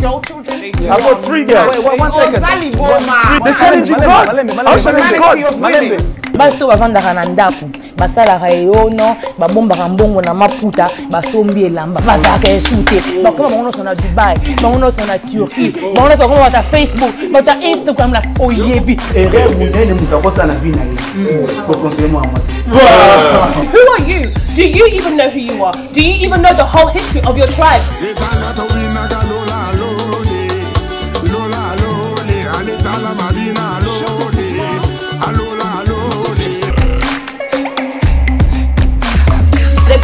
your children? Yeah. I've got three girls. Wait, wait, one second. Ozali Boma. The challenge is God. How challenge is God? Malembe. basi oyo bavandaka na ndako basalaka eyono babombaka mbongo na maputa basombi elamba bazalaka esu te bakoma bango nyonso na dubai bango nyonso na turki bango nyonso bakoma bata facebook bata instagram na oyebi erreur monene moto akosala na vi na ye kokonseye mwa mwasi who are you do you even know who you are do you even know the whole history of your tribe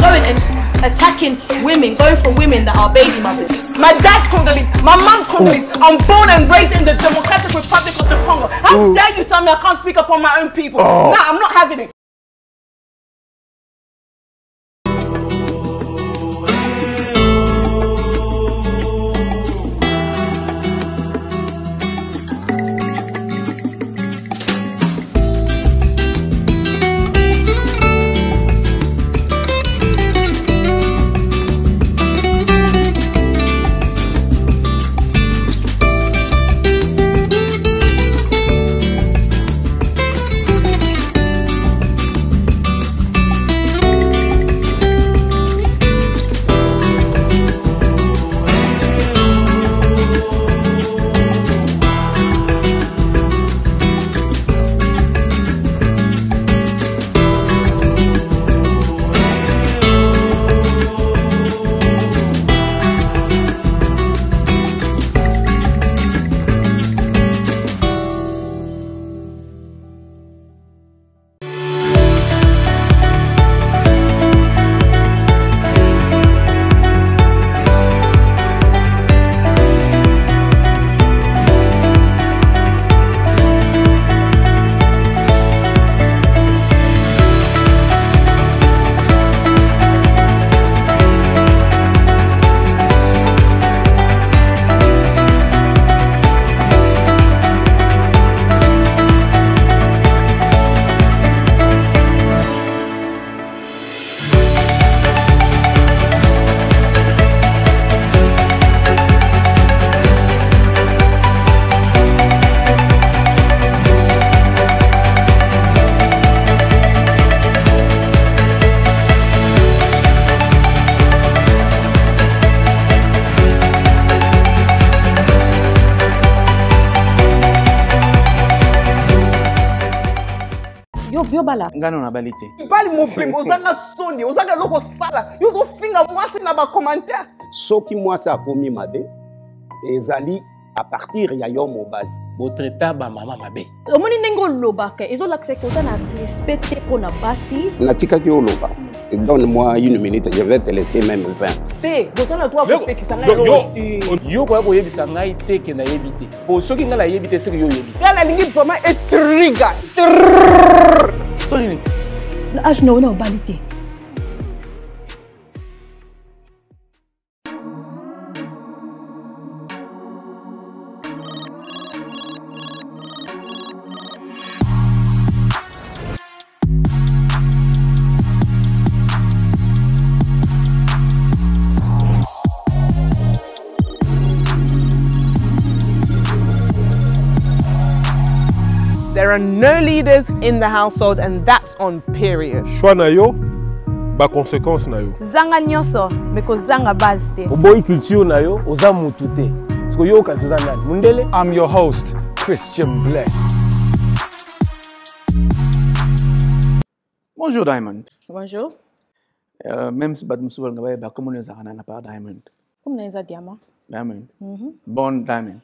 going and attacking women, going for women that are baby mothers. My dad's Congolese, my mom Congolese. I'm born and raised in the Democratic Republic of the Congo. How Ooh. dare you tell me I can't speak upon my own people? Oh. No, I'm not having it. kosala ngai no nabali te mobali mobimba ozanga soni ozanga eloko osala yo ozofinga mwasi na bacommentaire soki mwasi akomi mabe ezali a partir ya yo mobali botraita bamama mabe omoni ndenge olobaka ezolakisa eke oza na respect te mpo na basi natikaki oloba donne-moi une minute je vais te laisser même 20 te bozana to akopekisa ngai yo koya koyebisa ngai te ke nayebi te po soki ngai nayebi te soki yo oyebi ngai nalingi vraiment etriga Sorry. Âge, non, non, balité. There are no leaders in the household and that's on period. Choix na yo, ba conséquence na yo. Zanga nyoso, meko zanga bazte. Oboyi culture na yo, oza mutu Siko yo ka oza nani. Mundele? I'm your host, Christian Bless. Bonjour Diamond. Bonjour. Euh, même si bad musuwa ngabaye ba komo zanga na pa Diamond. Kumune ne diamond? Mhm. Diamond. Born Diamond.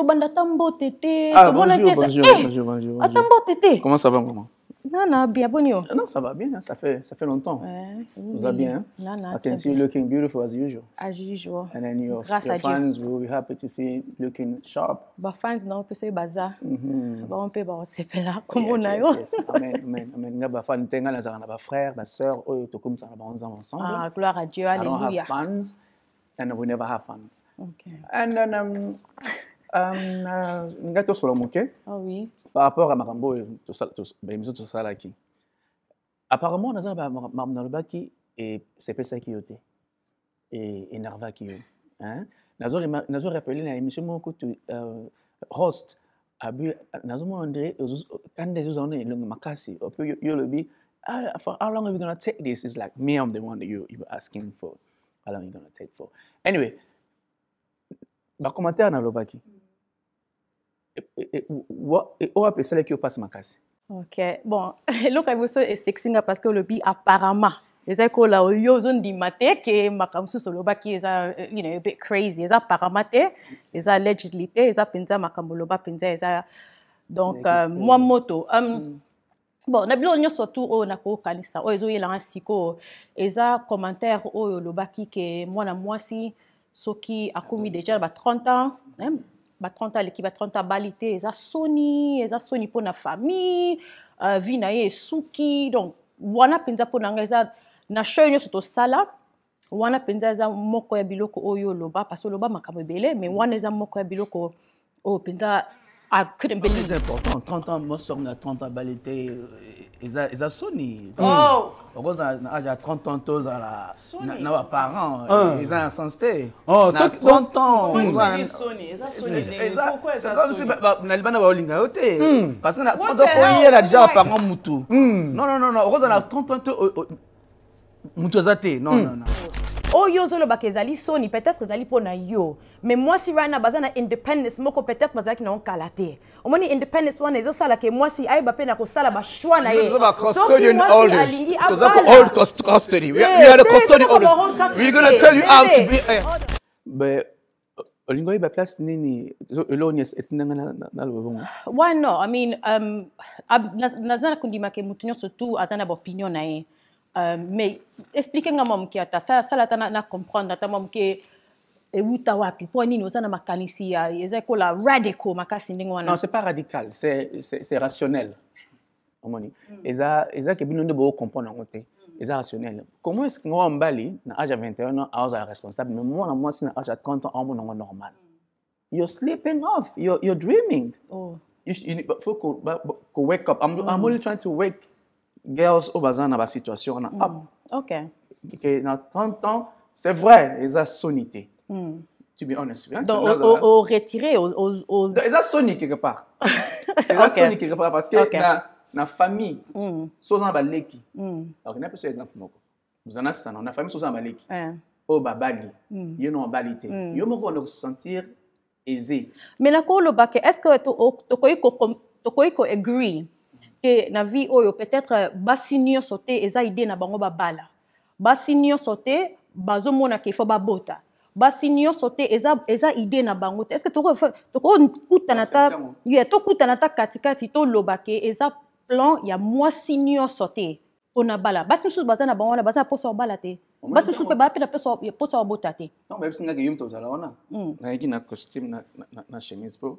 tobanda ah, bonjour, mbote eh, bonjour, bonjour. te ah, ata Tambo te comment ça va maman nana bien bonio. Eh, non ça va bien hein, ça fait ça fait longtemps ouais, vous allez bien hein? nana I can see you looking beautiful as usual as usual and then your, Grâce your fans Dieu. will be happy to see you looking sharp Bah fans na peut se baza mm-hmm. bah, bah on se ba osepela kombo na yo amen amen amen nga ba fans tenga nazala na ba frère ba sœur ça tokomisaka on est ensemble ah gloire à Dieu alléluia I don't have fans and we never have fans okay and then um linga euh, euh, tosolola moke ah par rapport ya makambo oyo baémission tosalaki apparemment naza na makambo nalobaki esepesaki yo te enervaki yo nazo rappele na émission moko euh, host abi nazomona ndire kanda ezozala na elongo makasi opo yo lobi ah, for how long are we going to take this? It's like, me, I'm the one that you, you were asking for. How long are you going to take for? Anyway, bakomatere nalobaki owapesalaki yo mpasi makasi ok bon eloko biso esekisinga parce que olobi apparemment eza ekola oyo ozondima te ke makambo mosusu olobaki eza eh, you know, bit crazy eza apparemment te eza allegedly te eza mpenza makambo oloba mpenza eza donc euh, mwa moto um, mm. bon na biloko nyonso tu oyo nakokanisa oyo ezoyelanga sikoyo eza commentaire oyo olobaki ke mwana mwasi soki akomi déjà na ba 30 ans batrante aleki batrante abali te eza soni eza soni mpona famille uh, vi na ye esuki donc wana mpenza mpona ngai eza na shoi nyonso tosala wana mpenza eza moko ya biloko oyo oloba parce oloba makambo ebele mais wana eza moko ya biloko oyo mpenza I couldn't believe. C'est important. 30 ans, moi, sur 30 ans, balité. Euh, eza soni Oh. Hmm. Rosa, age ya 30 ans à tozala na baparent ah. euh, eza oh, na sens te na 30 comme si na libanda baolinga yo te hmm. parce que na 30 ans koyela déjà baparent mutu hmm. non non non Rosa, a 30 ans te euh, mutu aza non non non oyo ozolobaka ezali soni peut-être ezali mpona yo mais mwasi wana baza na independence moko peut-être bazalaki nango kala te omoni independence wana ezosala ke mwasi ayeba mpe na kosala bashwa na ye soki mwasi alingi abala olingi oyeba place nini eloni etindanga na lobongo why no i mean um, naza na kondima ke motu nyonso tu aza na baopinion na ye Uh, mais explique nga mamu ke ata sala, sala ta na, na comprendre ata mamu ke euta wapi mpo nini oza na makanisi ya eza ekola radical makasi ndenge wana non c'est pas radical c'est rationnel omoni mm. eza eza ke bino nde bokocomprendre yango te eza rationnel comment mm. est ce que ngo wa mobali na age ya 21 ans aozala responsable mais mwana mwasi na age ya 30 ans aomona ngo normal mm. you're sleeping off you're, you're dreaming oh. you, you, faut ko, ko wake up I'm, mm. I'm only trying to wake girls oyo baza na basituation wana mm. up okay. ke na 30 ans c'est vrai eza soni te mm. to be honest with you. retiré, au. Eza soni quelque part. Eza soni quelque part parce que okay. na, na famille, mm. soza ba leki. Mm. Alors, il y a plus d'exemple moko. Vous en avez ça, na famille soza ba leki. Yeah. Oh ba bali. Mm. Yo non bali te. Mm. Yo moko on se sentir aisé. Mais na ko lo ba est-ce que to ko ko to ko agree te na vie oyo peut-être euh, basi nyonso te eza idée na bango babala basi nyonso te bazomona ke fo babota basi nyonso te eza, eza idée na bango te estce tokokutana ah, ta ye tokutana ta katikati toloba ke eza plan ya mwasi nyonso te mpona bala basi mosusu baza na bango wana baza na poso ya bala te basi mosusu mpe baa mpe na poso ya bota te donc bayebisingaki yo moto ozala wana hmm. nayaki na costume na chemise mpo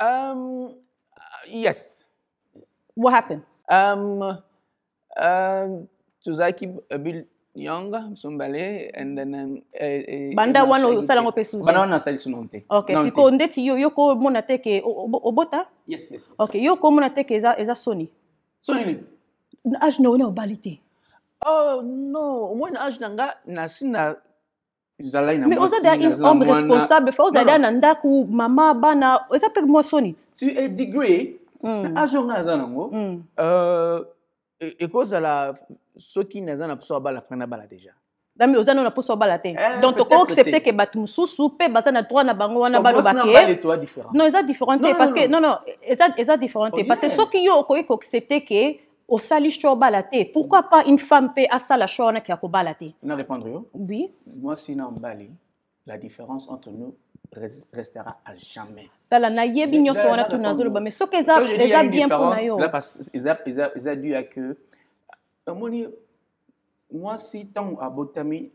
Um, yes. What happened? Um, uh, Tuzaki a bit young, Msumbale, and then... Um, uh, banda wana osala ngo mpe sunu te banda wana asali sunu te ok sikoyo nde ti yo komona te ke obota yes, yes, yes. ok yo komona te ke eza, eza soni soni nini age na yo na obali te oh no omoi na age na nga na si na mais ozada homme responsable fa ozala na ndako mama bana eza mpe mwa soni ti tu es degré hmm. na agio nga naza nango hmm. euh, e, ekozala soki naza na poso abala frère nabala déjà dami oza nano na poso abala te eh, donc tokoaccepte ke bato mosusu mpe baza na droit na bango wana balobake non eza différent te parce que non non eza différent te parce que soki yo okoki koaccepte ke osali shwa obala te pourquoi pas une femme mpe asala shwa wana ke ya kobala te na répondre yo oui mwasi na mbali la différence entre nous restera à jamais tala nayebi nyonso wana tu nazoloba mais soki eza eza bien mpona yo eza dû à que omoni mwasi ntango abotami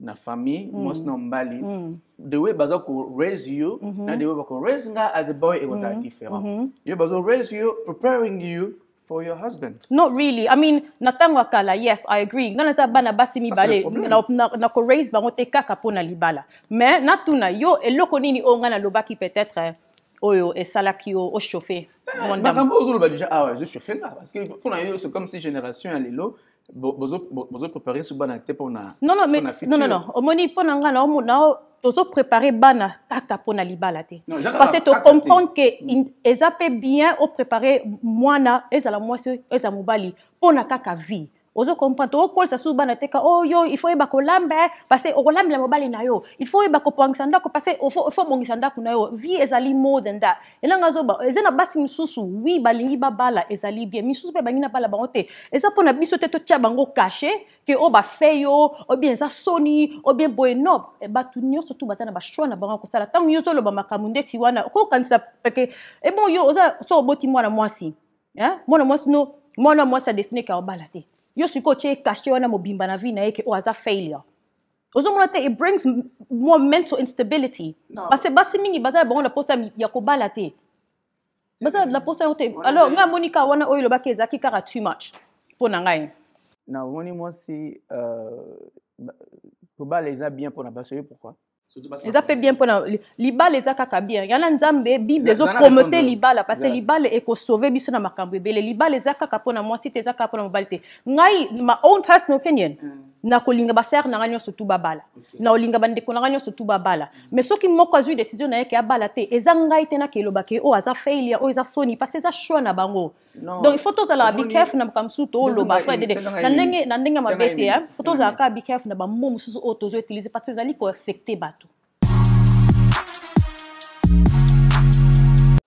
na famille mm. mwasi na mbali mm. the way baza ko raise you mm -hmm. na the way bako raise nga as a boy it was mm -hmm. different mm -hmm. yo baza raise you preparing you for your husband? Not really. I mean, natango akala, yes, I agree. Nga nata bana basi mibale, na, na, na ko raise bango te kaka pona libala. Mais natuna yo eloko nini o nga na lobaki peut-être eh, oyo esalaki yo ochauffer. Ah, makambo ozoloba déjà, ah ouais, je chauffer là parce que pour na yo c'est comme si génération ya lelo bozoprépare so bana te mpona non non mais non non non omoni mpo na ngai naomona tozoprépare bana kaka mpona libala te parce que tocomprendre ke mm. eza mpe bien oprépare mwana ezala mwasi eza mobali mpona kaka vie ozocomprendre okolisa su bana te ka oyo oh, il faut oyeba kolamba eh, parce okolambela mobali na yo il faut oyeba kopangisa ndako parce ifo bongisa ndako na yo vie ezali more than that elanga azoba eza na basi misusu wi balingi babala ezali bien misusu mpe bangi na bala bango te eza mpo na biso te totia bango kashe ke oyo bafe yo obien eza soni obien boye no eh, bato nyonso tu baza na bashoi na bango ya kosala ntango yo ozoloba makambo ndeti wana okokanisa peke ebon eh yo oza so oboti mwana mwasi mwana mwasi no mwana mwasi adesine ke aobala te yo sikoyo otie kashe wana mobimba na vie na ye ke o oh, aza failure ozomona te it brings more mental instability parce basi mingi baza na bango na posa ya kobala te baza na posa yango te alors ngai amoni kaka wana oyo elobaki ezalaki kaka too much mpo na ngai na omoni mwasi euh, kobala eza bien mpona basi oyo pourquoi eza mpe bien mpona libala eza kaka bien yana nzambe bible ezopromote libala parce libala ekosauve biso na makambo ebele libala eza kaka mpona mwasi te eza kaka mpona mobali te ngai my own personal opinion mm. nakolinga basayare na nga nyonso tu babala naolinga bandeko na nga nyonso tu babala mais soki moko azwi décision na ye ke abala te eza ngai te nakelobaka ye oyo oh, aza failia oyo oh, eza soni parce eza choix na bango donc ifo tozalaka bikef na makambo mosusu tooloba so edede na ndenge mabe te ifo tozalaka bikef na bamomo mosusu oyo oh, tozo utilize parce que ezali koaffecte bato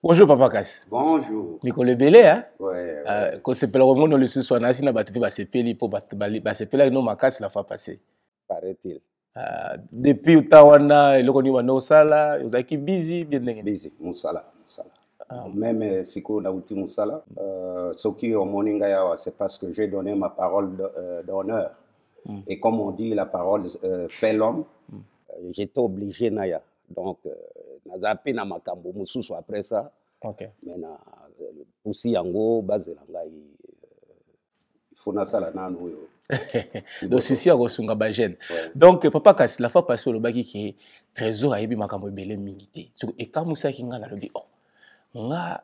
Bonjour Papa Kassi. Bonjour. Mikolo Belé hein. Ouais. ouais. Euh, ko sepela ngo no lisusu wana sina batifi basepeli po batubali basepela no makasi la fois passée, Paraît-il. Uh, depuis uta wana eloko nini wana vous êtes busy bien ndenge busy sala, mon sala. Ah. même si sikoyo nauti mosala euh, soki omoni ngai awa c'est parce que j'ai donné ma parole euh, d'honneur hmm. et comme on dit la parole euh, fait l'homme hmm. euh, j'étais obligé naya donc naza pe na makambo mosusu après ça okay. me na euh, pusi yango bazela ngai euh, ifo nasala nano oyo donc susi ya kosunga bagene donc papa kasi la fois passé olobaki ke trésor ayebi makambo ebele mingi te soki ekamusaki ngai nalobi o oh, nga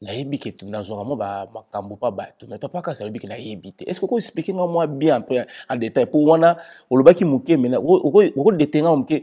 nayebi ke nazwaka mwa bamakambo mpa bato me papa kasi alobi ke nayebi te est ce que okoexplike nga mwa bien mpe en détail mpo wana olobaki moke mena okodete nga moke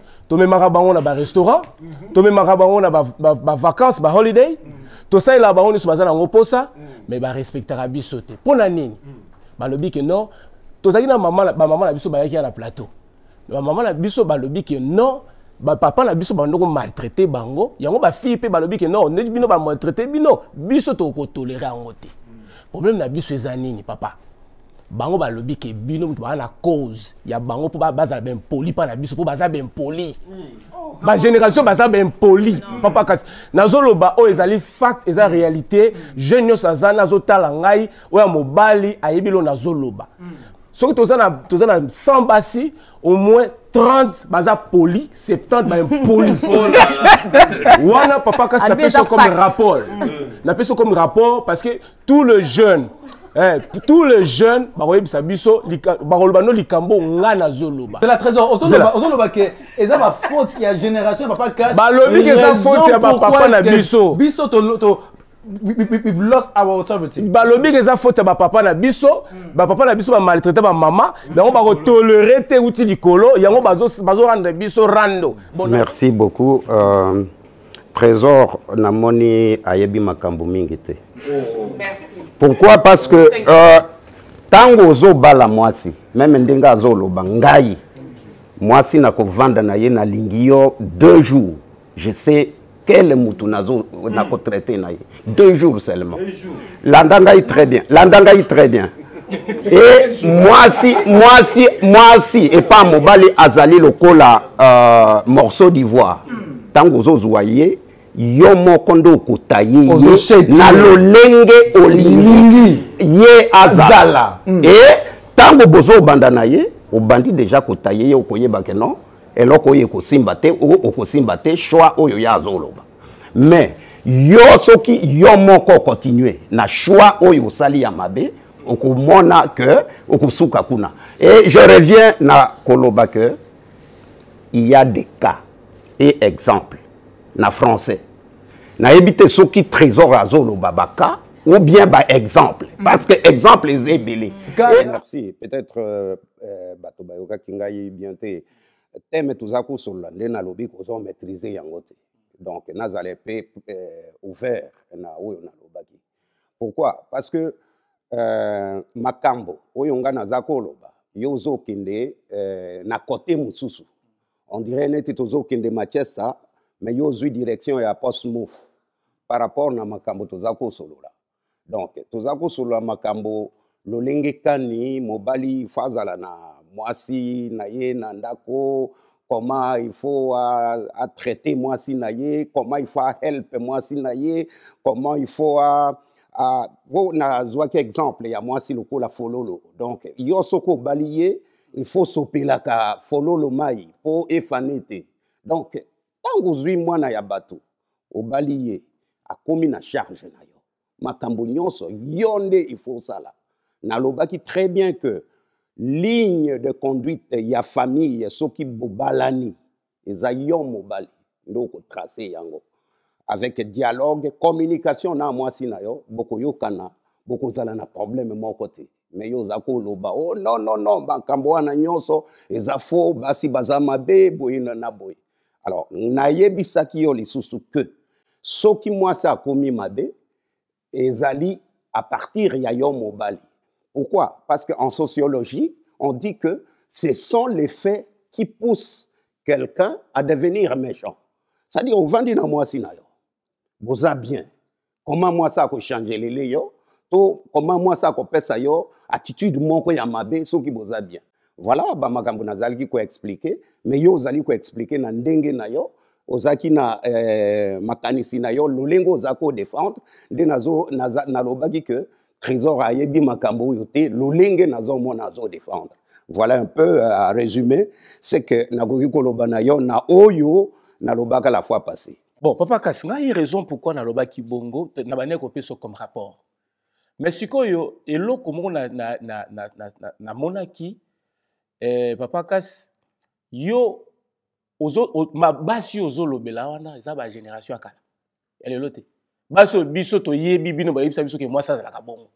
tomemaka bango na barestaurant mhm. tomemaka bango na to là tosalelaka bango nyonso mhm. baza nango mposa me mhm. barespectaka biso te mpo na nini lobi ke non tozalaki na maman na biso ba ya na plateau maman na biso balobi ke non papa na biso ndoko maltraité bango yango pe ba lobi ke non ne bino maltraité bino biso toléré en te problème na biso eza papa bango balobi ke bino moto baza na cause ya bango mpo bazala bempoli mpa na biso mpo baza bempoli hmm. bagénération baza bempoli hmm. papa kasi nazoloba oyo ezali fact eza réalité hmm. jeune nyonso aza nazotala ngai oyo ya mobali ayebi lo nazoloba soki toza na toza na 100 basi au moins 30 baza poli 70 baimpoli wana papa kasi napesa comme rapport napesa comme rapport parce que tout le jeune Eh, tout bah, le jeune bakoyebisa biso bakoloba no likambo nga nazoloba ozoloba ke eza bafaute ya génération ya papa kasi balobi ke eza faute ya bapapa na biso biso we've lost our authority. balobi ke eza faute ya papa na biso hmm. Ba papa na biso ba ba maltraiter mama, hmm. bamaltraite on va tolérer te outil likolo yango bazo bazo rendre biso rando merci beaucoup euh, trésor moni ayebi makambo mingi te oh. pourquoi parce que euh, ntango ozobala mwasi meme ndenge azoloba ngai mwasi nakovanda na ye nalingi yo deux jours je sais quel mutu nakotraite na ye deux jours seulement landa ngai très bien landa ngai très bien e mwasi mwasi mwasi epa mobali azali lokola euh, morceau d'ivoire ntango hmm. ozozwa ye yo moko nde okoka ye ye na lolenge olingi ye azala mm. e eh, ntango bozo obanda na ye obandi deja kota ye ye okoyebake non eloko oyo ekosimba te okosimba te shwa oyo ye azoloba mais yo soki yo moko okontinue na shwa oyo osali ya mabe okomona ke okosuka kuna et eh, je reviens na koloba ke il y a des cas et exemples na français nayebi te soki trésor azoloba baka ou bien ba exemple parce que exemple eza ebele merci peut-être euh, euh, bato bayokaki ngai bien te teme toza kosolola nde nalobi koza maîtrise yango te donc nazala mpe euh, ouvert na oyo nalobaki pourquoi parce que euh, makambo oyo ngai naza koloba yo ozokende euh, na kote mosusu on dirait neti tozokende machesa me yo ozwi direction ya post move par rapport na makambo toza kosolola donc toza kosolola makambo lolenge kani mobali ifo azala na mwasi na ye na ndako koma ifo atraite mwasi na ye koma ifo ahelpe mwasi na ye koma ifo a, a, po nazwaki exemple ya mwasi lokola fololo donc yo soki obali ye ifo osopelaka fololo mai mpo efane te donc ntango ozwi mwana ya bato obali ye akomi na charge na yo makambo nyonso yo nde ifo osala nalobaki très bien que ligne de conduite ya famille soki bobalani eza yo mobali nde okotrace yango avec dialogue communication na mwasi na yo bokoyokana bokozala na problème moko te me yo oza koloba o oh, non non non makambo wana nyonso eza fo basi baza mabe boye na boye Alors, nayebisaki yo susu que soki sa akomi mabe ezali à partir ya yo mobali. Pourquoi Parce qu'en sociologie, on dit que ce sont les faits qui poussent quelqu'un à devenir méchant. C'est-à-dire, on vendit dans moi si Boza bien. Comment moi ça a changé les yo? To, comment moi ça a yo? Attitude ko ya mabe, so qui boza bien voilà bamakambo ko expliquer, me yo ko expliquer na ndenge na yo ozaki na eh, makanisi na yo lolenge De nazo nde nalobaki ke trésor ayebi makambo oyo te lolenge nazo défendre. voilà un peu euh, à résumer ce que nakoki koloba na yo na oyo nalobaka la fois passée bon papa kasi ngai raison pourquoi nalobaki bongo na bane kopesa comme rapport mais sikoyo eloko moko namonaki na, na, na, na, na, na, na, eh, papa kasi yo ozo, ma basi oyo ozolobela wana eza bagénération ya kala ya lelo te basi oyo biso toyebi bino bayebisa biso ke mwasi azalaka bongo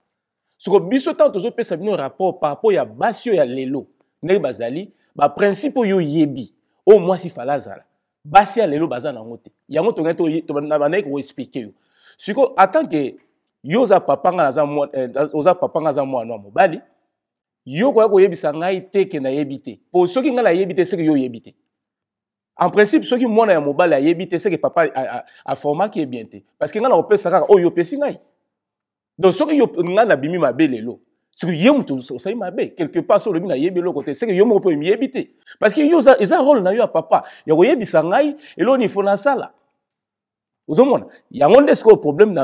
soko biso ntango tozopesa bino rapport par rapport ya basi oyo ya lelo ndenge bazali baprincipe oyo oyebi oyo mwasi fala azala basi ya lelo baza nango te yango tongandeki koexplike yo sikoyo atanke yo oza papa nga eh, oza papa nga aza mwana wa mobali yo ko koyebisa ngai te ke qui te po soki ngai c'est que yo été en principe soki mwana ya mobali yebite c'est que papa a bien te parce la oyo opesi ngai donc soki ngai nabimi mabe lelo soki ye so osali mabe quelque part so été habités. Ils mpo été parce ont yo habités. role na yo habités. papa ya été ngai Ils ont été ozomona na ont été problème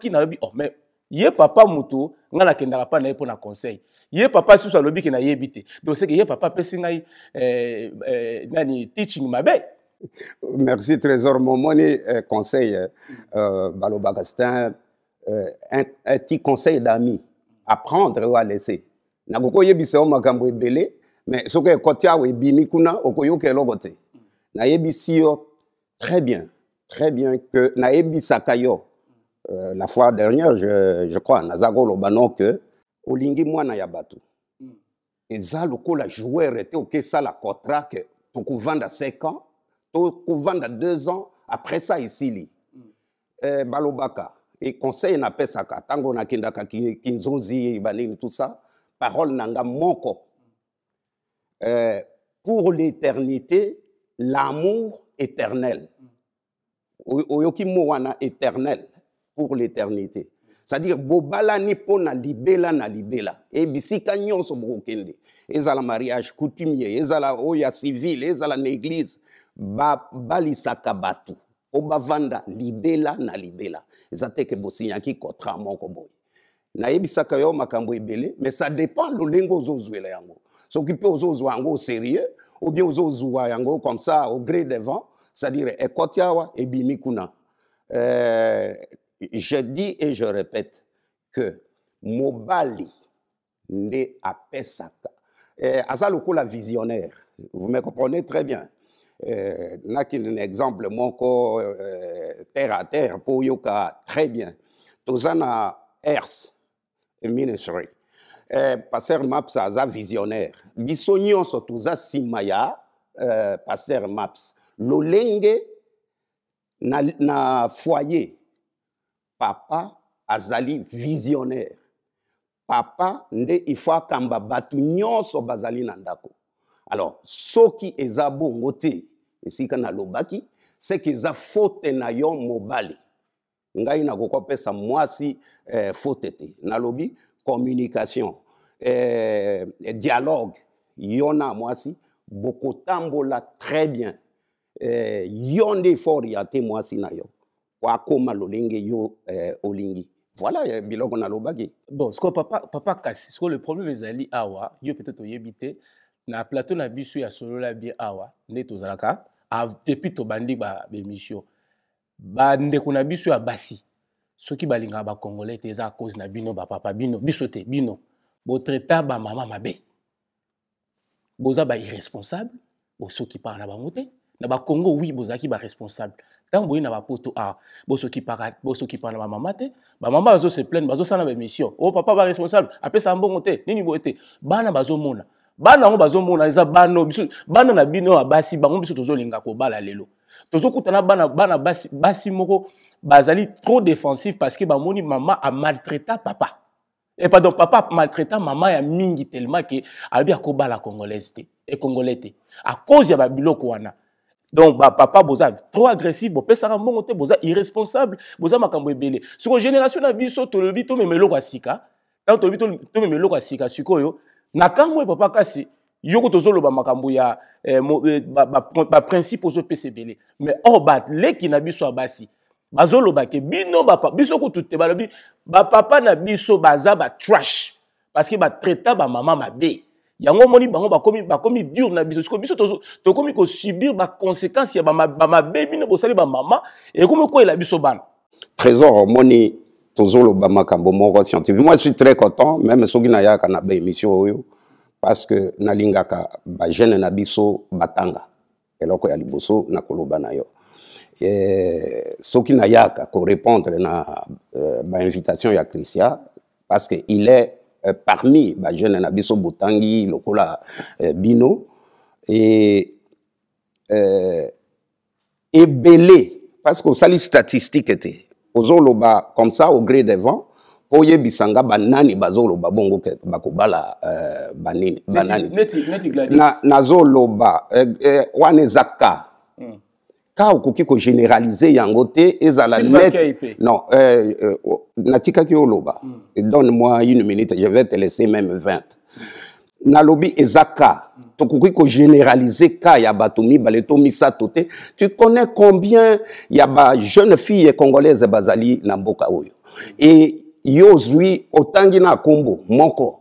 qui ont mais ye papa moto ngai kenda pa na epona mpo na conseil ye papa susu alobi na nayebi bité donc que ye papa apesi ngai euh eh, nani teaching mabe merci trésor momoni eh, conseil eh, euh, balobagastin euh, un, un petit conseil d'ami apprendre ou à laisser nakoki oyebisa yo makambo ebele mais soki ekoti we ebimi kuna okoyoka eloko na ye yo très bien très bien que na nayebisaka sakayo euh, la fois dernière, je, je crois, nazago que olingi mwana mm. Et ça, le coup, la joueur était ok ça la contrat que à 5 ans, à 2 ans, après ça ici mm. euh, balobaka et conseil na pesaka tango na kindaka kinzonzi banini tout ça, parole nanga moko. Euh, pour l'éternité, l'amour éternel. Mm. Oyoki mwana éternel. pour l'éternité c'est-à-dire bobalani mpo na libela na libela ebisika eh, nyonso bokokende ezala mariage coutumier ezala oyo ya civile ezala na église babalisaka bato mpo bavanda libela na libela eza te ke bosinyaki contrat moko boye nayebisaka yo makambo ebele mais ça dépend lolenge ozozwela yango soki mpe ozozwa yango sérieux ou bien ozozwa yango comme ça au gré des vents c'est-à-dire ekoti awa ebimi kuna euh, je dis et je répète que Mobali nde apesaka eh, aza lokola visionnaire vous me comprenez très bien eh, nakili na exemple moko eh, terre à terre mpo oyoka très bien toza na ers ministry eh, paster maps aza visionnaire biso nyonso toza nsima ya eh, paster maps lolenge na, na foyer papa azali visionnaire papa nde ifo akamba bato nyonso bazali na ndako alors soki eza bongo te esika nalobaki seke eza faute na yo mobali ngai nakoki kopesa mwasi eh, faute te nalobi communication eh, dialogue yo na mwasi bokotambola très bien eh, yo nde ifo oriente mwasi na yo wakóma lolenge yo eh, olingi voilà eh, biloko nalobaki bon sikoyo papa, papa kasi sikoyo le problème ezali awa yo peut-être oyebi te na plateau na biso ya solola bien awa nde tozalaka depuis tobandi baémission bandeko na biso ya basi soki balingaka bacongolais te eza à cause na bino bapapa bino biso te bino botraita bamama mabe boza bairresponsable bosoki par na bango te na bacongo wi bozalaki baresponsable ntango boyi na bapoto awa ah, bosokipaka bosokipaka na bamama te bamama bazose plaine bazosala bamission o oh, papa baresponsable apesa mbongo te nini boye te bana bazomona bana yango bazomona eza bana biso bana na bino ya basi bango biso tozolinga kobala lelo tozokutana bana bana basi, basi moko bazali trop défensif parce que bamoni mama amaltraita papa e pardon papa amaltraita mama ya mingi tellement ke alobi akobala congolaise te e congolais te a cause ya babiloko wana donc bapapa boza trop agressif bopesaka mbongo te boza irresponsable boza makambo ebele sikoyo génération na biso tolobi tomema eloko ya sika ntango tolobi tomema eloko ya sika sikoyo na kambo papa kasi yoko tozoloba makambo ya eh, eh, baprincipe ozopesa ebele mais or baleki na biso ya basi bazoloba ke bino biso kutu te balobi bapapa na biso baza batrash parce que batraita bamama mabe yango omoni bango bakomi bakomi dure na biso siko biso tokomi kosubir baconséquence ya bamabe bino bosali bamama ekomi koyela biso bana trésor omoni tozoloba makambo moko scientifique moi je suis très content même soki nayaka na baémission oyo parce que nalingaka bagene na biso batanga eloko ya liboso nakoloba na yo e, soki nayaka korépondre na euh, bainvitation ya christia parce que il est Euh, parmi les bah, jeunes biso botangi lokola euh, bino et et euh, ebele parce que ça les statistiques étaient aux ozoloba comme ça au gré des vents po oyebisa nga banani bazoloba bongo bakobala banini banani nazoloba wana eza cas ka okoki kogénéralize yango yangote ezala net non euh, natika euh, oh, natikaki oloba mm. donne moi une minute je vais te laisser même 20 nalobi ezaka ka tokoki kogénéralize ka ya bato mibale to misato te tu connais combien ya jeune fille congolaise bazali na mboka oyo e yo zwi otangi na moko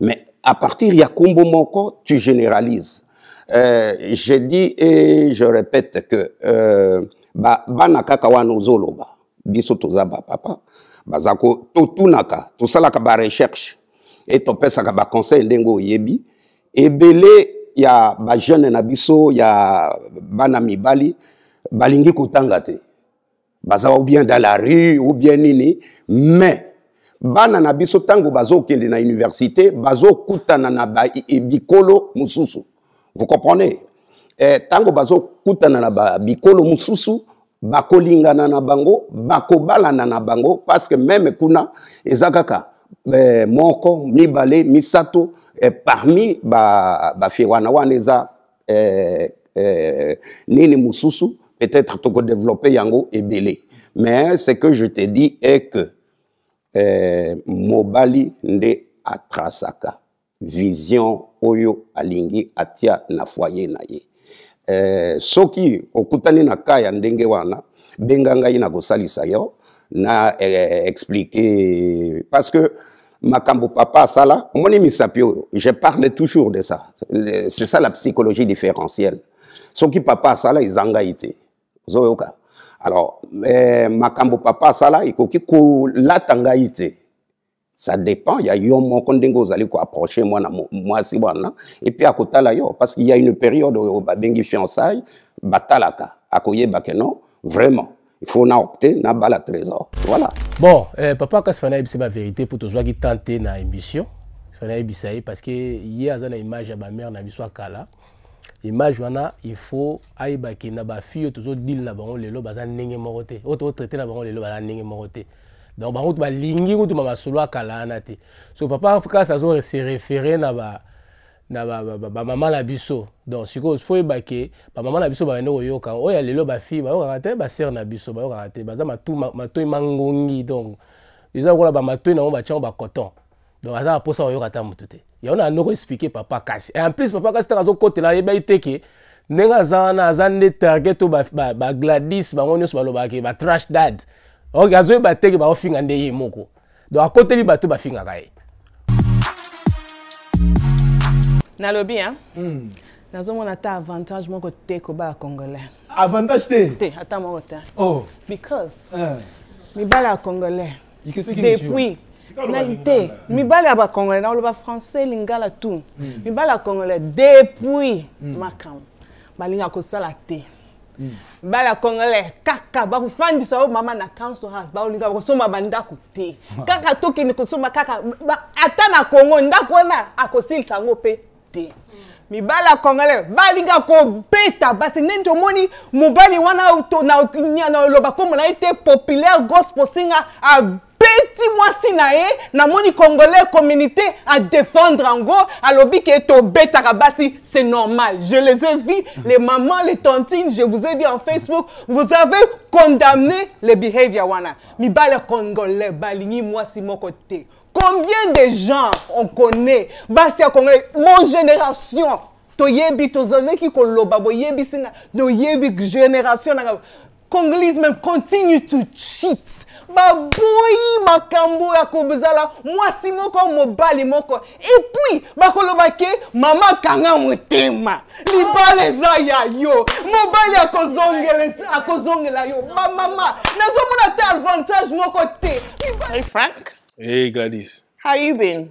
mais à partir ya nkombo moko tu généralises Euh, je dis et je répète que euh, ba bana kaka wana ozoloba biso toza bapapa baza ko totunaka tosalaka barecherche e topesaka baconseil ndenge oyebi ebele ya bajeune na biso ya bana mibali balingi kotanga te baza ou bien dans la rue ou bien nini mais bana na biso ntango bazokende na université bazokutana na e, e, bikolo mosusu vous comprenez eh, tango bazokutana na ba bikolo mususu bakolingana na bango bakobalana na bango parce que même kuna ezakaka, eh, moko mibale sato, eh, parmi ba ba wana na eh, eh, nini mususu peut-être développé yango ebele mais ce que je te dis est que eh, mobali nde atrasaka vision oyo alingi atia na foyer na ye eh, soki okutani na Kaya Ndengewana, ndenge wana benganga na kosalisa yo na euh, expliquer parce que makambo papa sala, omoni misapio je parle toujours de ça c'est ça la psychologie différentielle soki papa sala là, zo te alors ma euh, makambo papa sala ikoki ko la ça dépend Il y a ya moi moi, ndenge ozali koapproche mwana mwasi wana epui akotala yo parce qu'il y a une période oyo babengi fiançaille batalaka akoyebake non vraiment il faut na opte na bala trésor voilà bon euh, papa kasi fana ayebisa bavérité mpo qui tante na émission fana ayebisa parce que hier, aza na image ma mère, na biso kala. image wana il faut ayebake na bafille oyo tozodile na bango lelo baza nengue moko Autre oyo tootraite na bango lelo baza ndenge moko donc bango kutu balingi kutu bamasolo akala wana te so papa kasi azo se référé na ba na bamama na biso donc sikoyo fo yeba ke bamama na biso bakende koyoka oyo lelo bafille bayokaka te basere na biso bayokaka te baza matoi mangongi donc eza lokola bamatoi nango batyango bacoton donc aza baposa koyoka ata motu te yango na andoko explike papa kasi en plus papa kasi ntango azokotela ayebai te ke ndenge aza wana aza nde target to bagladis bango nyonso balobaka ke batrash dad ba ok azoyeba teke baofinga nde ye moko donc akoteli bato bafingaka ye nalobi a mm. nazomona ata avantage moko te kobala congolais avantage te te ata moko te oh. because uh. mibala ya congolais depuis te mibala ya bacongolais naoloba français lingala tout mibala ya congolais depuis makambo balingaka kosala te Mm. bala congolais kaka bakofandisa oyo mama na council house baolinga bakosomba bandako te kaka tokende kosomba kaka ata na congo ndako wana akosilisa yango mpe te mm. mibali ya congolais balinga kobeta basi ndenge tomoni mobali wana na oloba nkombo na ye te populaire gospel singa apeti mwasi na ye namoni congolais ekomini te adéfendre yango alobi ke tobetaka basi c'est normal je les ai vu les mamans les tontines je vous ai vu en facebook vous avez condamné le behavior wana mibale congolais balingi mwasi moko te combien de gens on connaît basi ya congolais mon génération toyebi tozalaki koloba boyebisi nga toyebi génération na ngai congolais même continue to cheat baboyi makambo ya kozala mwasi moko mobali moko epuis bakoloba ke mama kanga motema libala eza ya yo mobali akozongela yo bamama nazomona te avantage moko te hey frank hey gladys how you been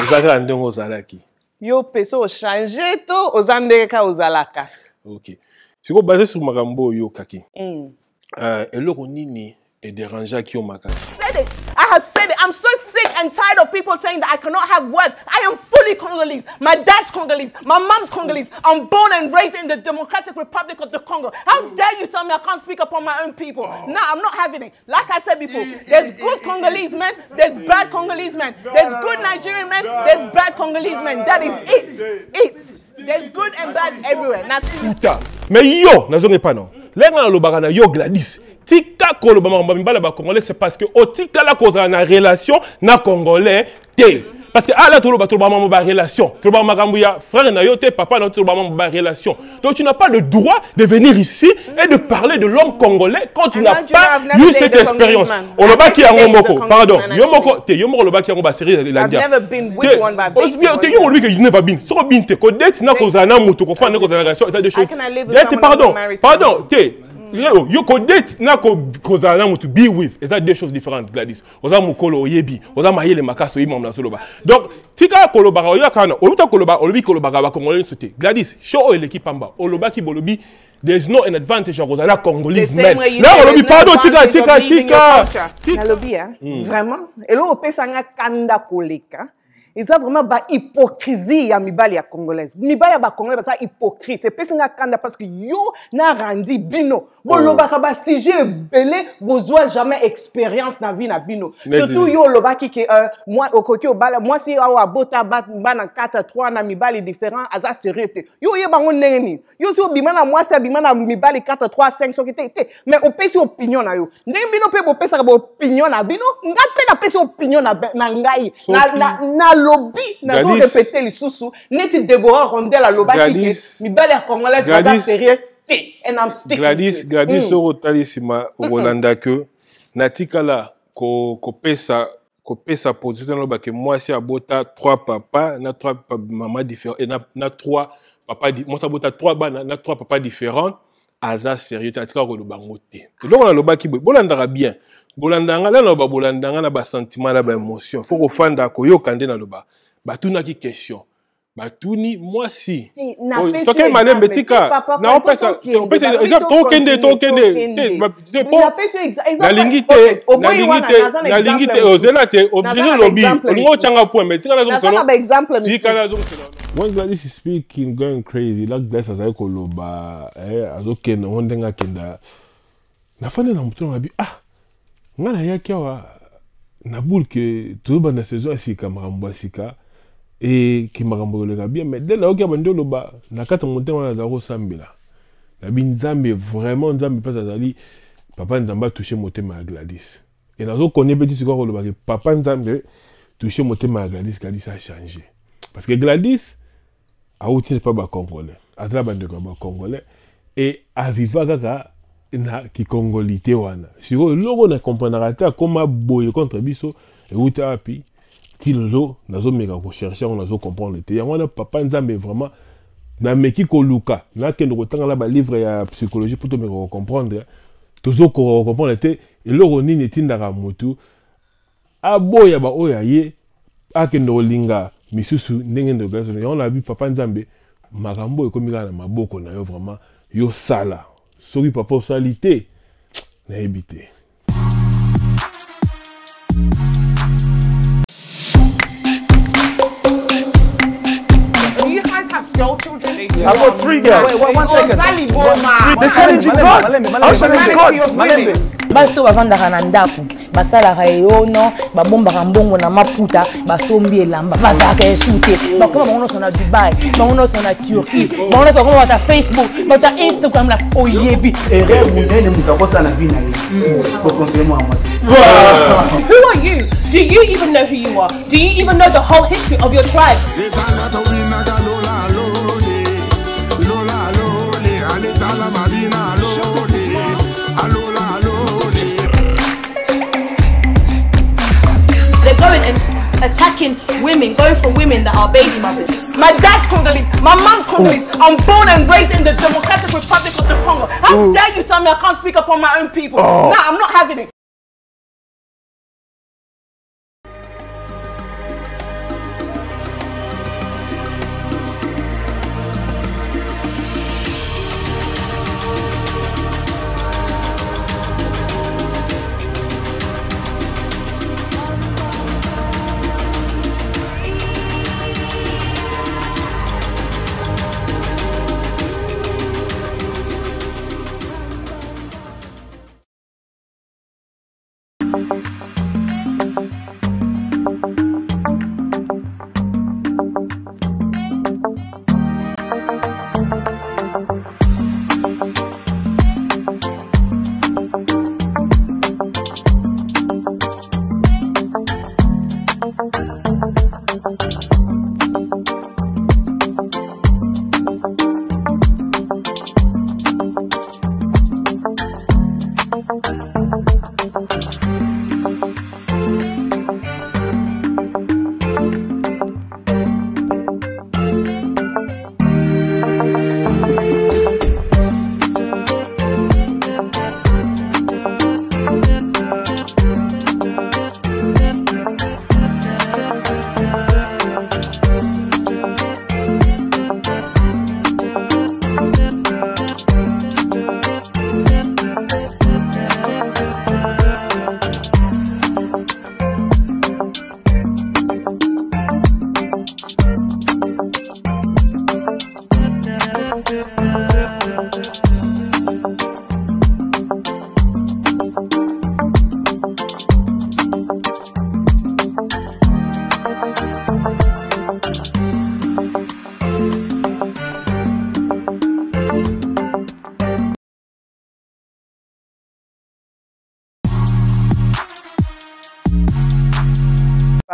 oza kaka ndenge ozalaki yo mpe so ochange to oza ndenge kaka ozalaka ok sikoyo base sur makambo oyo oyokaki hmm. euh, eloko nini ederangeaki yo makasi I have said it. I'm so sick and tired of people saying that I cannot have words. I am fully Congolese. My dad's Congolese. My mom's Congolese. I'm born and raised in the Democratic Republic of the Congo. How dare you tell me I can't speak upon my own people? No, I'm not having it. Like I said before, there's good Congolese men, there's bad Congolese men, there's good Nigerian men, there's bad Congolese men. That is it. It. There's good and bad everywhere. Now, Puta, me yo nazonge pano. Lenga na lobaka na yo Gladys. tika koloba makambo mibale Congolais, c'est parce que la cause en relation na congolais t. parce que ala tourba tourba relation. frère na papa donc tu n'as pas le droit de venir ici et de parler de l'homme congolais quand tu n'as pas eu cette expérience moko pardon moko never been expérience. Tu n'as na tu relation pardon pardon yo oh, yoko date na kozala na motu be with eza deux choses différentes gladys oza mokolo oyebi oza mayele makasi oyebi makambo na so loba donc tika kolobaka oyebaka wana oluta kolobaka olobi kolobaka bakongolais nyonso te gladys sho oyo eleki pamba olobaki bolobi there is no an advantage ya kozala congolese menna olobi pardon tika tika tika nalobi ya hmm. vraiment eloko opesanga kanda koleka eza vraiment bahypocrisie ya mibali ya congolaise mibali ya bacongolais baza hypocrite epesinga kanda parceke yo narandi bino bolobaka mm. basujet ebele bozwa jamais expérience na vie na bino surtout yo olobaki ke okoki obala mwasi awa abota bana 4 3 na mibali différent aza sérieux te yo oye bango ndenge nini yo si obima na mwasi abima na mibali 4 3 5 soki te te mais opesi opinion na yo ndenge bino mpe bopesaka baopinion na bino nga mpe napesi opinion na ngai alobi nazorepete lisusu neti degora rondel alobaki ke mibale ya congolaise baza serie te and am sticking gladis mm. orotali nsima okolanda ke natikala kopesa ko kopesa position na lobake mwasi abota trois papa na trois mama différent na, na trois papa mwasi abota trois bana na trois papa différent aza sérieux te atikala koloba ngo te eloko nalobaki boye bolandaka bien bolanda nga nano babolanda nga na basentiment na baémotion fo kofanda koyoka nde naloba batunaki question batuni mwasi tokei malembe tika naopesatokende tokendenalingi te nalingi te nalingi te ozela te oblige olobi olingi otyanga pwembe tika nazongisotika nazongisolo when gladys is speaking going crazy la gladys azali koloba eh, azokende ngo ndenge akenda nafandi na motu nanga bi ah nga nayaki awa naboule ke tozobanda saison ya sika makambo ya sika eke makambo koleka bien mais nde nayoki aba nde oloba na kati ya motema wana azala kosambela nabi nzambe vraiment nzambe mpasi azali papa nzambe atouche motema ya gladis e nazokone mpe ti quoi koloba ke papa nzambe touche motema ya gladis gladis achange parce que gladis à mpa bacongolais azala bandeko ya bacongolais e aviva kaka na kikongolite wana sikoyo eloko na te boye contre biso a wapi ti lelo nazomeka kocherche yango nazokomprendre te yango wana papa nzambe vraiment nameki koluka nakende kotangala balivre ya psychologie mpo tomeka hein. te eloko nini etindaka motu aboya baoyo aye akende kolinga misusu ndenge On vu papa nzambe makambo oyo na maboko na yo vraiment sorry papa, salité. Mais évitez. adult children? I've got three girls. Wait, wait, one second. Ozali Boma. The challenge is God. How shall I be God? basi oyo bavandaka na ndako basalaka eyono babombaka mbongo na maputa basombi elamba bazalaka esu te bakoma bango nyonso na dubai bango nyonso na turquie bango nyonso bakoma bata facebook bata instagram na oyebi erreur monene moto akosala na vi na ye kokonseye mwa mwasi who are you do you even know who you are do you even know the whole history of your tribe attacking women, going for women that are baby mothers. My dad's Congolese, my mom Congolese. I'm born and raised in the Democratic Republic of the Congo. How Ooh. dare you tell me I can't speak on my own people? Oh. No, I'm not having it.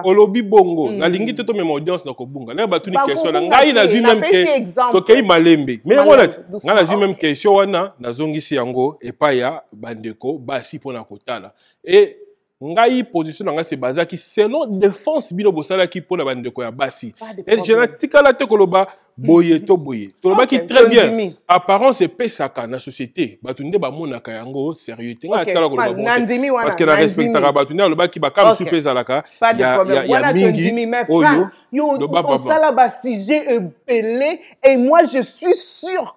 olobi bongo mm. nalingi te tomema audience na kobunga nayo batuni question na ngai nazwi meme tokei malembe me yango nati ngai nazwi meme question wana nazongisi yango epai ya bandeko basi mpona kotala e ngai position na ngai se bazalaki selon défense bino bosalaki mpo na bandeko ya basi natikala te koloba boye to boye tolobaki très bien apparence epesaka na société bato nde bamonaka yango sérieux te ngai natikala kolobaparce que na respectaka bato nde alobaki baka mosu mpe ezalaka ya mingi oyo osala basujet ebele et moi je suis sûr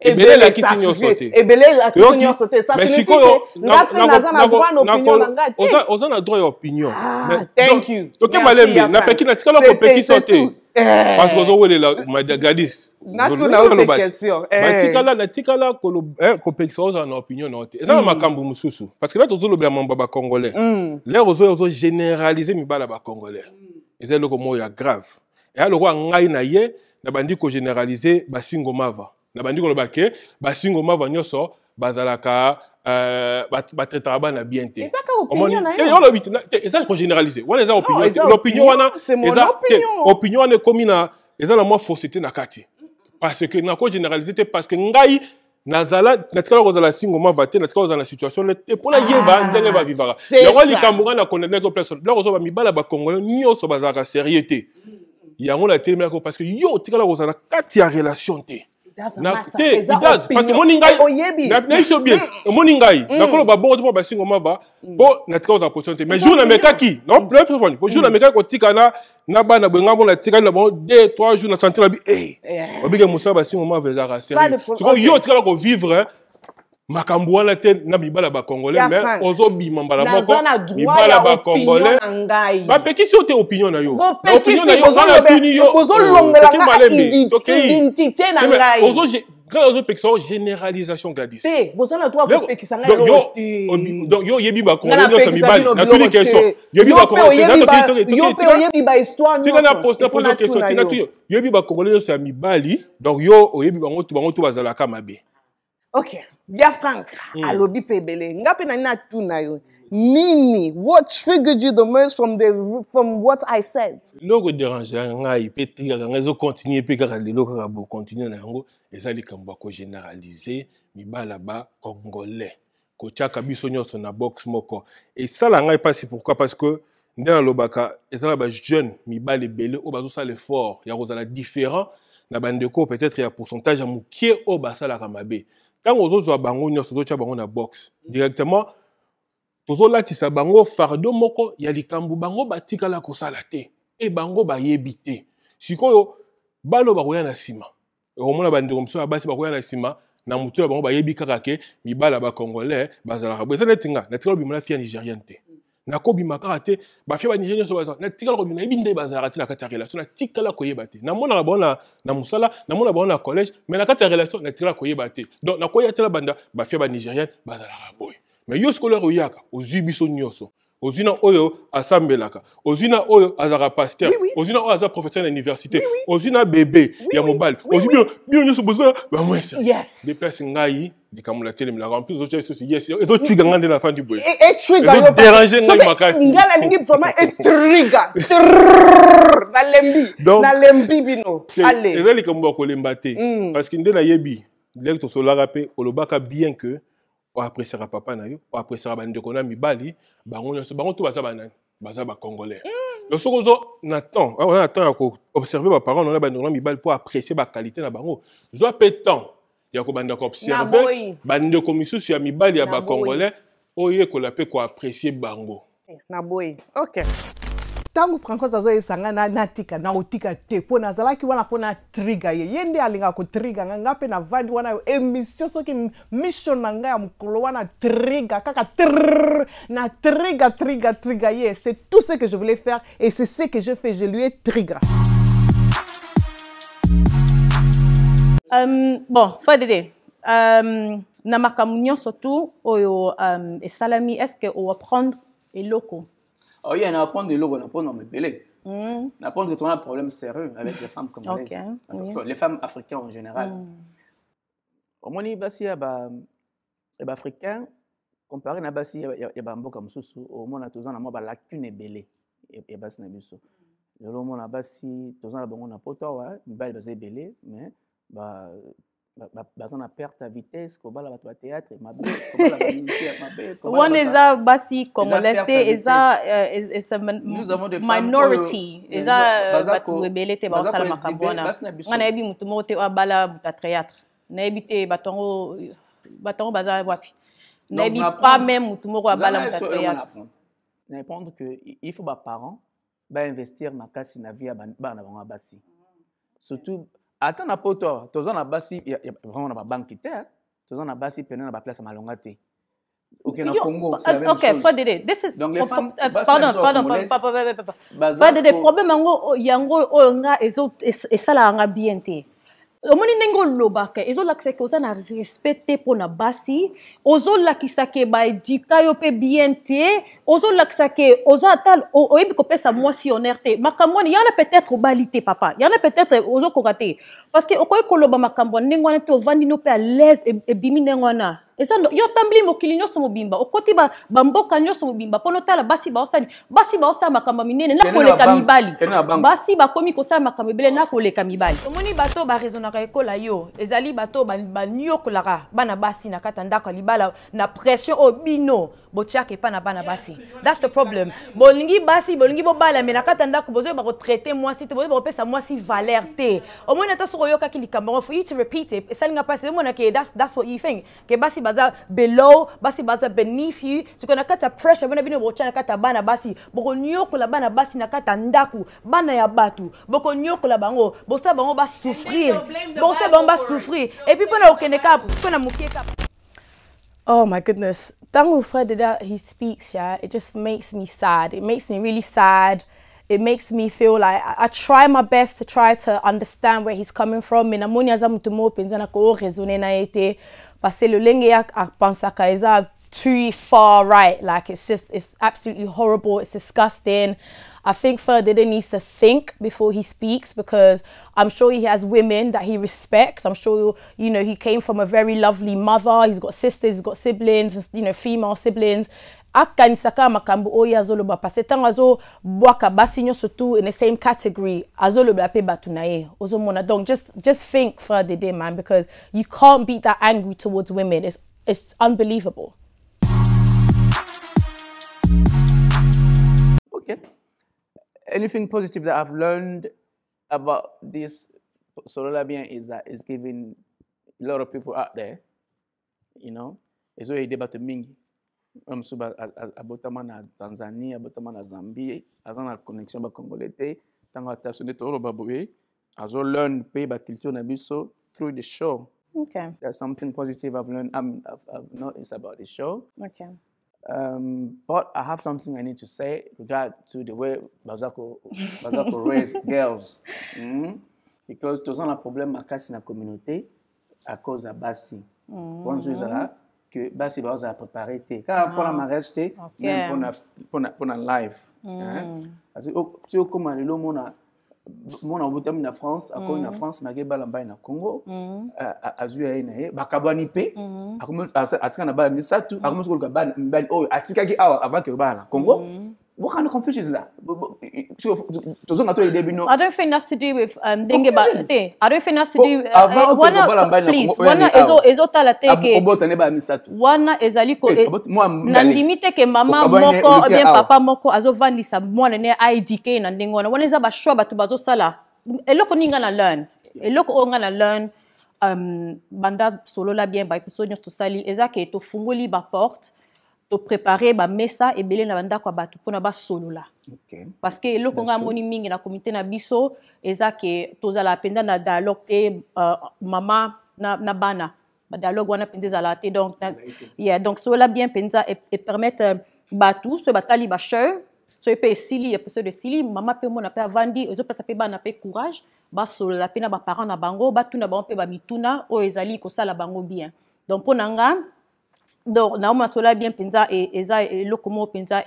ebele elakisi nyonso te ebele elakisi nyonso te sa signifie ke nga mpe naza na droit na opinion na ngai te oza na droit ya opinion ah, thank you tokeba lembe napeki natikala kopekisa te eh. parce que ozowelela madagadis natikala natikala kopekisa ozala na opinion na yo te eza na hmm. makambo mosusu parce que nati ozolobela mambo ya bacongolais hmm. lere ozoya ozogénéralise mibala bacongolais eza eloko moko ya grave eya lokola ngai na ye nabandi kogénéralise basingo mava na bandi koloba ke basingo mava nyonso bazalaka euh, batretaka bana bien te olobi eh, te eza kogénéralise wana eza opinionopinion oh, wana opinion wana ekomi na eza na mwa fausseté na kati parce que na kogénéralise te parce que ngai nazala natikala kozala singo mava te natikala kozala na situation le te mpona yeba ah, ndenge bavivaka yango likambo ngai na condamnaki place biloko ozoba mibala bakongole nyonso bazalaka sérieux te yango na telemelaki parce que yo otikala kozala na kati ya relation te te idas parce que omoni ngai nayebi so bien omoni mm. ngai mm. nakoloba bongo te mpo basingo mava mpo mm. natika kozala position te mais jour namekaki naoprefone po jour namekaki kotikana na bana boye ngambo natikani na bango deux trois jours na senti na bi e obike mosala basingo mava ezalaka sérieux sikoyo yo otikala kovivre makambo wana te na mibala bacongolais me ozobima mbala moko mibala bacongolais bapekisi yo te opinion na yozopekisa yo généralisation gadisyyo oyebi bacongolais nyonso mibali natuni question yoyebi bacongolais nyonso ya mibali donc yo oyebi bango bango to bazalaka mabe okay bia frank mm. alobi mpe ebele nga mpe nani natuna yo nini what triggered you the most from, the, from what i said eloko edérangeaka ngai mpe te kaka ngai ezocontinue mpe kaka lelo kaka bocontinue na yango eza likambo ya kogénéralise mibala bacongolais kotiaka biso nyonso na box moko esala ngai mpasi pourkui parce que nde nalobaka eza na bajeune mibale ebele oyo bazosala effort ya kozala différent na bandeko peut-être ya pourcentage ya mokie oyo basalaka mabe ntango ozozwa bango nyonso ozotia bango na box directement tozolatisa bango fardo moko ya likambo bango batikala kosala te e bango bayebi te sikoyo balo bakoya na nsima okomona bandeko mosusu ya basi bakoya na nsima na motu ya bango bayebi kaka ke mibala bacongolais bazalaka boye eza netinga natika lobima na fia nigériane te nakobima kaka te bafia banigérie nyonso baza natikala kobima nayebi nde bazalaka te na kati ya relation natikala koyeba te namonaka bango na mosala namona bango na collège mais na kati ya relation natikala koyeba te donc nakoya tela banda bafia banigérienne bazalaka boye mais yo sikoyo lero oyaka ozwi biso nyonso ozwi na oyo asambelaka ozwi na oyo azalaka paster ozwi na oyo aza professeur na université ozwi na bebe ya mobali ozwi bino nyonso bozwa bamwese deplace ngai likambo na telemela en plus ozotya lisusu yes ezotriga nga nde na fandi boye ezoderange ngai makasi nga nalingi vraiment etriga nalembi nalembi bino ale eza likambo ya kolemba te hmm. parce que nde nayebi lere tosolaka mpe olobaka bien que oapresiaka papa na yo oapresiaka bandeko na mibali bango nyonso bango to baza banani baza bacongolais yo hmm. soki ozo na temps wana ah, na temps ya koobserve baparent na bandeko na mibali mpo apprécie bakalite na bango zwa mpe temps ya kobanda koobserve bandeko misusu ya mibali ya bacongolais oyo ekola mpe koapresie bango eh, na boye ok ntango francoise azoyebisa ngai na natika na kotika te mpo nazalaki wana mpo natriga ye ye nde alingaka kotriga ngai ngai mpe navandi wana émission soki mission na ngai ya mokolo wana triga kaka tr na triga triga triga ye c'est tout ce que je voulais faire et c'est ce que je fais je lui ai triga Um, bon fadede um, euh, na makambo nyonso tu oyo um, esalami estce oapprendre eloko oh, yeah, na apprendre eloko na apprendre mebele mm. na apprendre que toa na problème sérieux avec les femmes congolaises okay. yeah. les femmes africaines en général mm. omoni basi ya baafricain ba comparé na basi ya bamboka mosusu omona toza na mwa balacune ebele ya basi na biso lelo omona basi toza na bango na poto awa mibali baza ebele mais baza na perte ya vitesse kobala bato ya théâtre wana eza basi congolais te eza euh, minority euh, eza euh, bato ebele te baosala makambo wana nga nayebi motu moko te oyo abala moto ya théâtre nayebi te bato yango bato yango baza wapi nayebi pas même motu moko abala moto ya théâtre na répondre que il faut baparent bainvestir makasi na vie ya bana bango ya basi mm. surtout ata na poto toza na basi vraiment na babanki te toza na basi pene na baplace ya malonga te Ok, dans Congo, c'est la eh, même okay, chose. Ok, Dédé, this is... Donc les oh, femmes... Euh, pardon, pardon, pardon, pardon. Pas Dédé, problème yango yango oyo nga ezosala yanga bien te. omoni ndenge olobaka ezolakisa ke oza na respect te mpona basi ozolakisa ke baedika yo mpe bien te ozolakisa ke oza ata oyebi kopesa mwasi honere te makambo wana yana peut-être obali te papa yana peut-être ozokoka te parce que okoki koloba makambo ya ndenge wana te ovandi no mpe alaise e, ebimi ndenge wana eza ndo yo tambili mokili nyonso mobimba okoti bamboka nyonso mobimba mpona otala basi baosali basi baosala makambo minene na koleka mibali basi bakomi kosala makambo ebele na koleka mibali omoni bato barezonaka ekola yo ezali bato baniokolaka bana basi na kati ya ndako ya libala na pression oyo oh bino botiaka epai na bana basi thats the problem bolingi basi bolingi bobala me na kati ya ndako bozoyeba kotraite mwasi te bozoyeba kopesa mwasi valer te omoni ata soki oyokaki likambo yango for you to repeat it esalinga mpasi omonake thats what you think ke basi baza below basi baza beneath you sikoyo na kati ya pressure bona bino botia na kati ya bana basi bokoniokola bana basi na kati ya ndako bana ya bato bokoniokola bango bosala bango basouffrir bosala bango basouffrir epuis mpona kokende kaka mpona moke kaka Oh my goodness. Dangul Ferdida, he speaks, yeah, it just makes me sad. It makes me really sad. It makes me feel like I, I try my best to try to understand where he's coming from. Mina moni aza mtu mo penza na ko rezone na ete. Parce le ya pensaka eza too far right. Like it's just, it's absolutely horrible. It's disgusting. I think Ferdinand needs to think before he speaks because I'm sure he has women that he respects. I'm sure, you know, he came from a very lovely mother. He's got sisters, he's got siblings, you know, female siblings. in the same category azolobela mpe na just, just think further day man because you can't be that angry towards women it's, it's unbelievable Okay. Anything positive that I've learned about this Sorola Bien is that it's giving a lot of people out there, you know, it's already about the Mingi. I'm um, super abotama Tanzania, abotama Zambia, Zambie, aza na connexion ba Congolais te, tango atapsone toro ba boye, azo learn pe ba culture na biso through the show. Okay. There's something positive I've learned, I'm, um, I've, I've noticed about the show. Okay. Um, but I have something I need to say regard to the way Bazako, Bazako raised girls. Mm? Because tozan la problème makasi na communauté à cause de basi. Bon, je là que basi ba za préparer té. Ka ah. pour la mariage té, même pour na pour na pour na life. Hein? Hmm. Parce que si au comme le mona mwana abotami na france akomi na mm. france nake bala mbai na congo mm. azwi ya ye na ye bakabwani mpe mm. atika na bala misato akomi sikoluka mibali oyo atikaki awa avant ke bala na congo what kind of confusion is that? I don't think that's to do with um, thinking confusion. about thing. I don't think that's to do. Uh, eh, wana, please, wana ezo ezo talate ke. Wana ezali ko. Eh, eh, Nandimite ke mama moko ou bien papa moko azo vandisa mwana ne IDK na ndengo na wana eza ba choix bato bazo sala. Eloko ninga na learn. Eloko onga na learn. Um, banda solola bien ba episode nyonso tosali eza ke tofungoli baporte toprépare bamesa ebele na bandako ya bato mpona basolola okay. parce que eloko nga amoni mingi na komité na biso eza ke tozala mpenza na dialogue te uh, mama na, na bana badialogue wana mpenza ezala te donc, na, yeah, donc solola bien mpenza epermettre e, e euh, bato soki batali basher soki mpe esili episode esili mama mpe mona mpe avandi ezopesa mpe bana mpe courage basolola mpe na baparent na bango batuna bango mpe bamituna oyo ezali kosala bango bien donc mpo na nga donc naomona solo bien mpenza eza eloko moko mpenza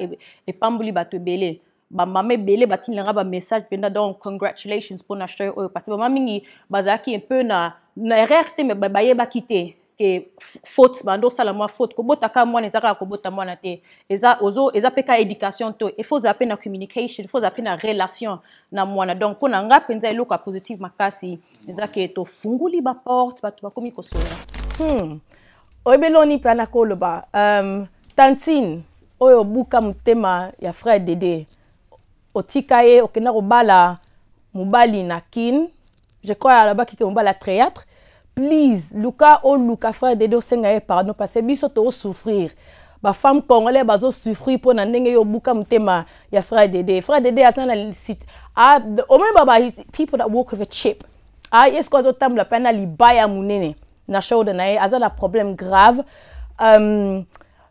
epamboli bato ebele bamama ebele batindelanga bamessage mpenza donc congratulations mpona chere oyo parce bamama mingi bazalaki un peu na na erreur te me bayebaki te ke faute bando osala mwa faute kobota kaka mwana eza kaka kobota mwana te eza ozo eza mpe kaka éducation to ifo ozala mpe na communication ifo ozala mpe na relation na mwana donc mpo na nga mpenza eloko ya positive makasi eza ke tofunguli baporte bato bakomi kosola hmm. oyebeli oni mpe ana koloba um, euh, tantine oyo obuka motema ya frere dede otika ye okenda kobala mobali na kin je crois alobaki ke mobali ya théâtre please luka oluka oh frere dede osenga ye pardon parce biso toosouffrir bafemme congolais bazosouffrir mpo na ndenge yo obuka motema ya frere dede frere dede aza na omoni baba people that work with a chip ayesuko azotambola mpe na libaya monene nashaudanaye aza na problem, grave um,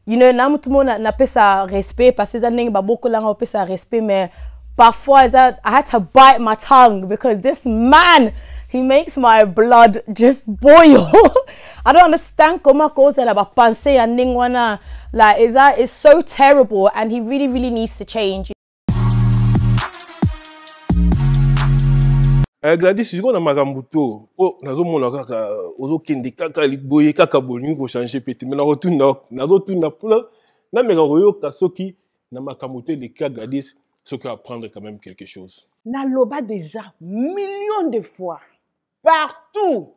you know na mutu mo napesa respect parce que eza ndenge babokolanga opesa respect mais before eza i had to bite my tongue because this man he makes my blood just boil i don't understand comment kozala bapense ya ndenge wana like eza It's so terrible and he really really needs to change Eh, gladys siko na makambo to nazomona kaka ozokende kaka boye kaka bolingi kochange pete me nazotunda mpona nameka koyoka soki na makambo to eleka gladys soki apprendre quand même quelque chose naloba déjà million de fois partout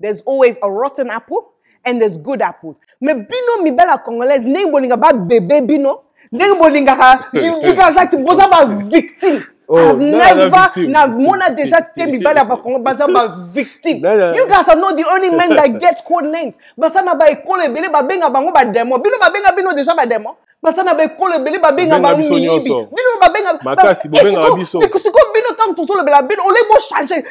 there's always a rotten apple and there's good apples me bino mibala congolaise ndenge bolingaka babebe bino ndenge bolingaka ikazaki boza bavictime oh, never namona deja te mibali ya bakongo baza bavictime you guys are not the only men that get cold names baza na baekolo ebele babenga bango bademo bino babenga bino deja bademo baza na baekolo ebele babenga bamiyibi bino babengakasikoyo bino ntango tozolobela bino olei bochange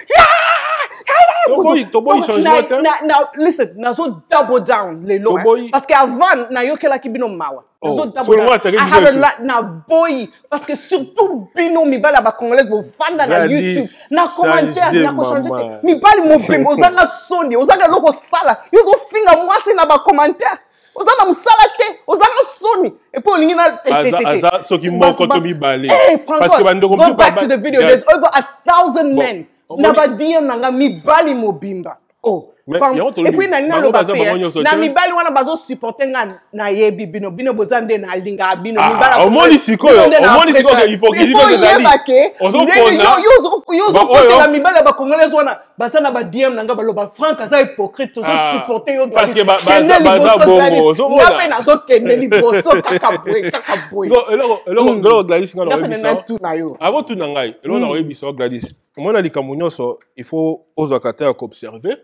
nazo double down lelo parce que avant nayokelaki bino mawa oh, naboyi parce que surtout bino mibali ya bacongolaise bovanda na youtube na commentaire nakochange te mibali mobembo ozanga soni ozanga eloko osala yo ozofinga mwasi na bacommentaire oza na mosala te oza na soni epuis olingi naaza soki moko to mibaleparceke eh, bandeko go back to the video days oyo a thousand men na badie nanga mibali mobimba o oh. epui na nini aloba te na mibali wana bazosupporte nga nayebi bino bino boza nde nalingaka bino omoni ah, sikoyoyebake yo ozokotela mibali ya bacongolaise wana baza na badm na nga baloba frank aza hypocrite tozosupporte ah. yokende libosonga mpe nazokende liboso kaka boye kaka boyeelokogladisngatuna mm. yo avotuna ngai eloko mm. nakoyebisa oh, gladis omona likambo nyonso il faut ozwaka te ya koobserve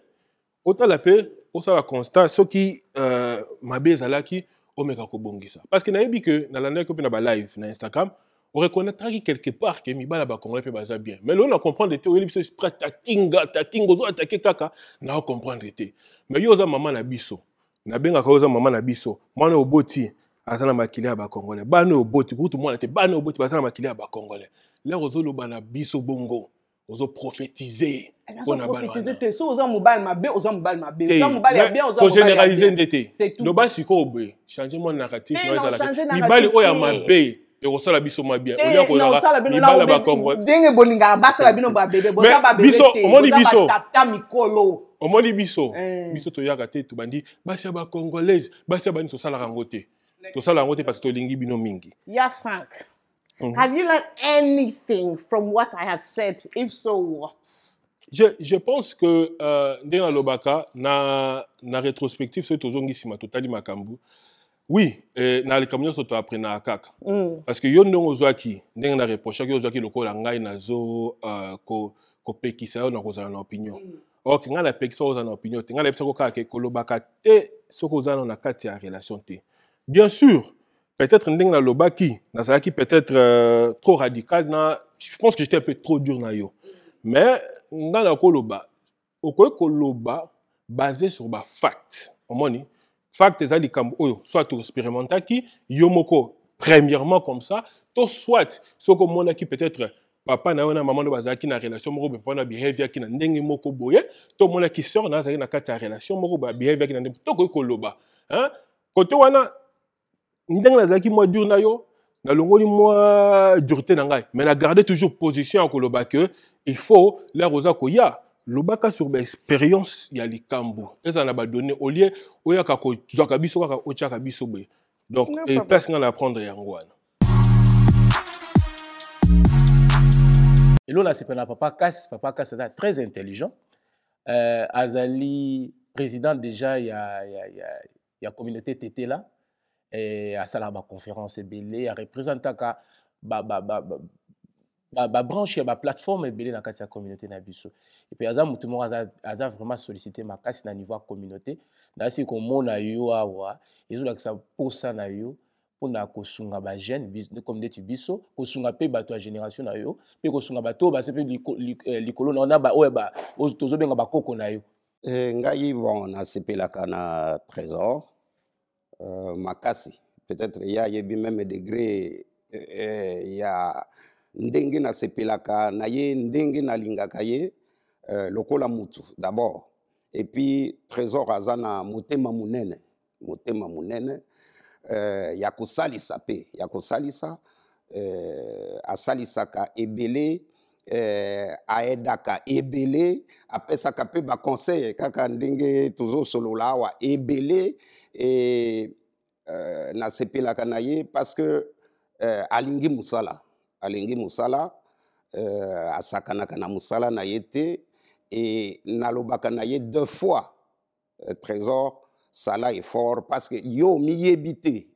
otala mpe osala constat soki uh, mabe ezalaki omeka kobongisa parceke nayebi ke nalandaki mpe na balive na instagram oreconnaîtraki quelque part ke mibala bacongolais mpe baza bien mais lelo na comprendre te oyeli biso esprit takinga takinga ozo atake kaka nao comprendre te mais yo oza mama na biso nabengaka oyo oza mama na biso mwana oboti aza na makili ya bacongolais bana oboti kutu mwana te bana oboti baza na makili ya bacongolais lero ozoloba na biso bongo ozoprophétise mpona banakozénéralise nde te loba sikoyo boye change mwa narrative mibali oyo ya eh. mabe ekosala biso mabien olia eh kolaka mibala bakongolndenge bolingaka basala bino babebe boza babebeomoni biso mikolo omoni biso eh. biso toyaka te tobandi basi ya bacongolaise basi ya bani tosalaka yango te tosalaka yango te parce tolingi bino mingi ya frank Mm -hmm. Have you learned anything from what I have said? If so, what? Je, je pense que euh, ndenge alobaka na, na rétrospective soki tozongi nsima totali makambo oui eh, na likambo nyonso toaprenaka kaka mm. parce que yo ndenge ozwaki ndenge na reprochaki yo ozwaki lokola ngai nazo uh, ko, kopekisa yo na kozala na opinion mm. ok ngai napekisa ozala na opinion te ngai nayebisaka kaka ke kolobaka te soki ozala na kati ya relation te bien sûr peut-être ndenge nalobaki nazalaki peut-être euh, trop radical na je pense que j'étais un peu trop dur na yo mais nga na koloba okoki koloba basé sur bafact omoni fact eza likambo oyo soit oexpérimentaki yo moko premièrement comme ça to soit soki omonaki peut-être papa na yo na mama nde bazalaki na relation moko boye papa na behaviaki na ndenge moko boye to omonaki sœur na azalaki na kati ya relation moko boye abehaviaki na ndenge tokoki koloba kote wana ndenge nazalaki mwa dure na yo nalongoli mwa dureté na ngai mais garder toujours position ya koloba il faut lare oza koya lobaka sur baexpérience ya likambo ezala na donné au lieu oyaka kozwaka biso kaka otyaka biso boye donc place ngai la prendre yango Hello, là c'est pas papa kasi papa kasi aza très intelligent euh, azali président déjà a il y a communauté là. asalaka eh, baconférence ebele arepresentaka babranche ya baplateforme ebele na kati ya communauté na biso epui aza motu moko aza vraiment sollicité makasi na niveau ya communauté nasi komona yo awa ezolakisa mposa na yo mpona kosunga bajeune comme neti biso kosunga mpe bato ya génération na yo mpe kosunga bato oyo base mpe eh, likolo na yo na baoyo tozobenga bakoko na yo eh, ngai bon nasepelaka na trésor Euh, makasi peut-être yayebi meme degré euh, euh, ya ndenge nasepelaka na ye ndenge nalingaka ye lokola mutu d'abord epuis trésor aza na motema monene motema monene euh, ya kosalisa mpe ya kosalisa euh, asalisaka ebele eh, ayedaka ebele apesaka mpe baconseil kaka ndenge tozosolola awa ebele e euh, nasepelaka na ye parce que euh, alingi mosala alingi mosala euh, asakanaka na mosala na ye te e nalobaka na ye deux fois euh, trésor sala effort parce que yo omiyebi te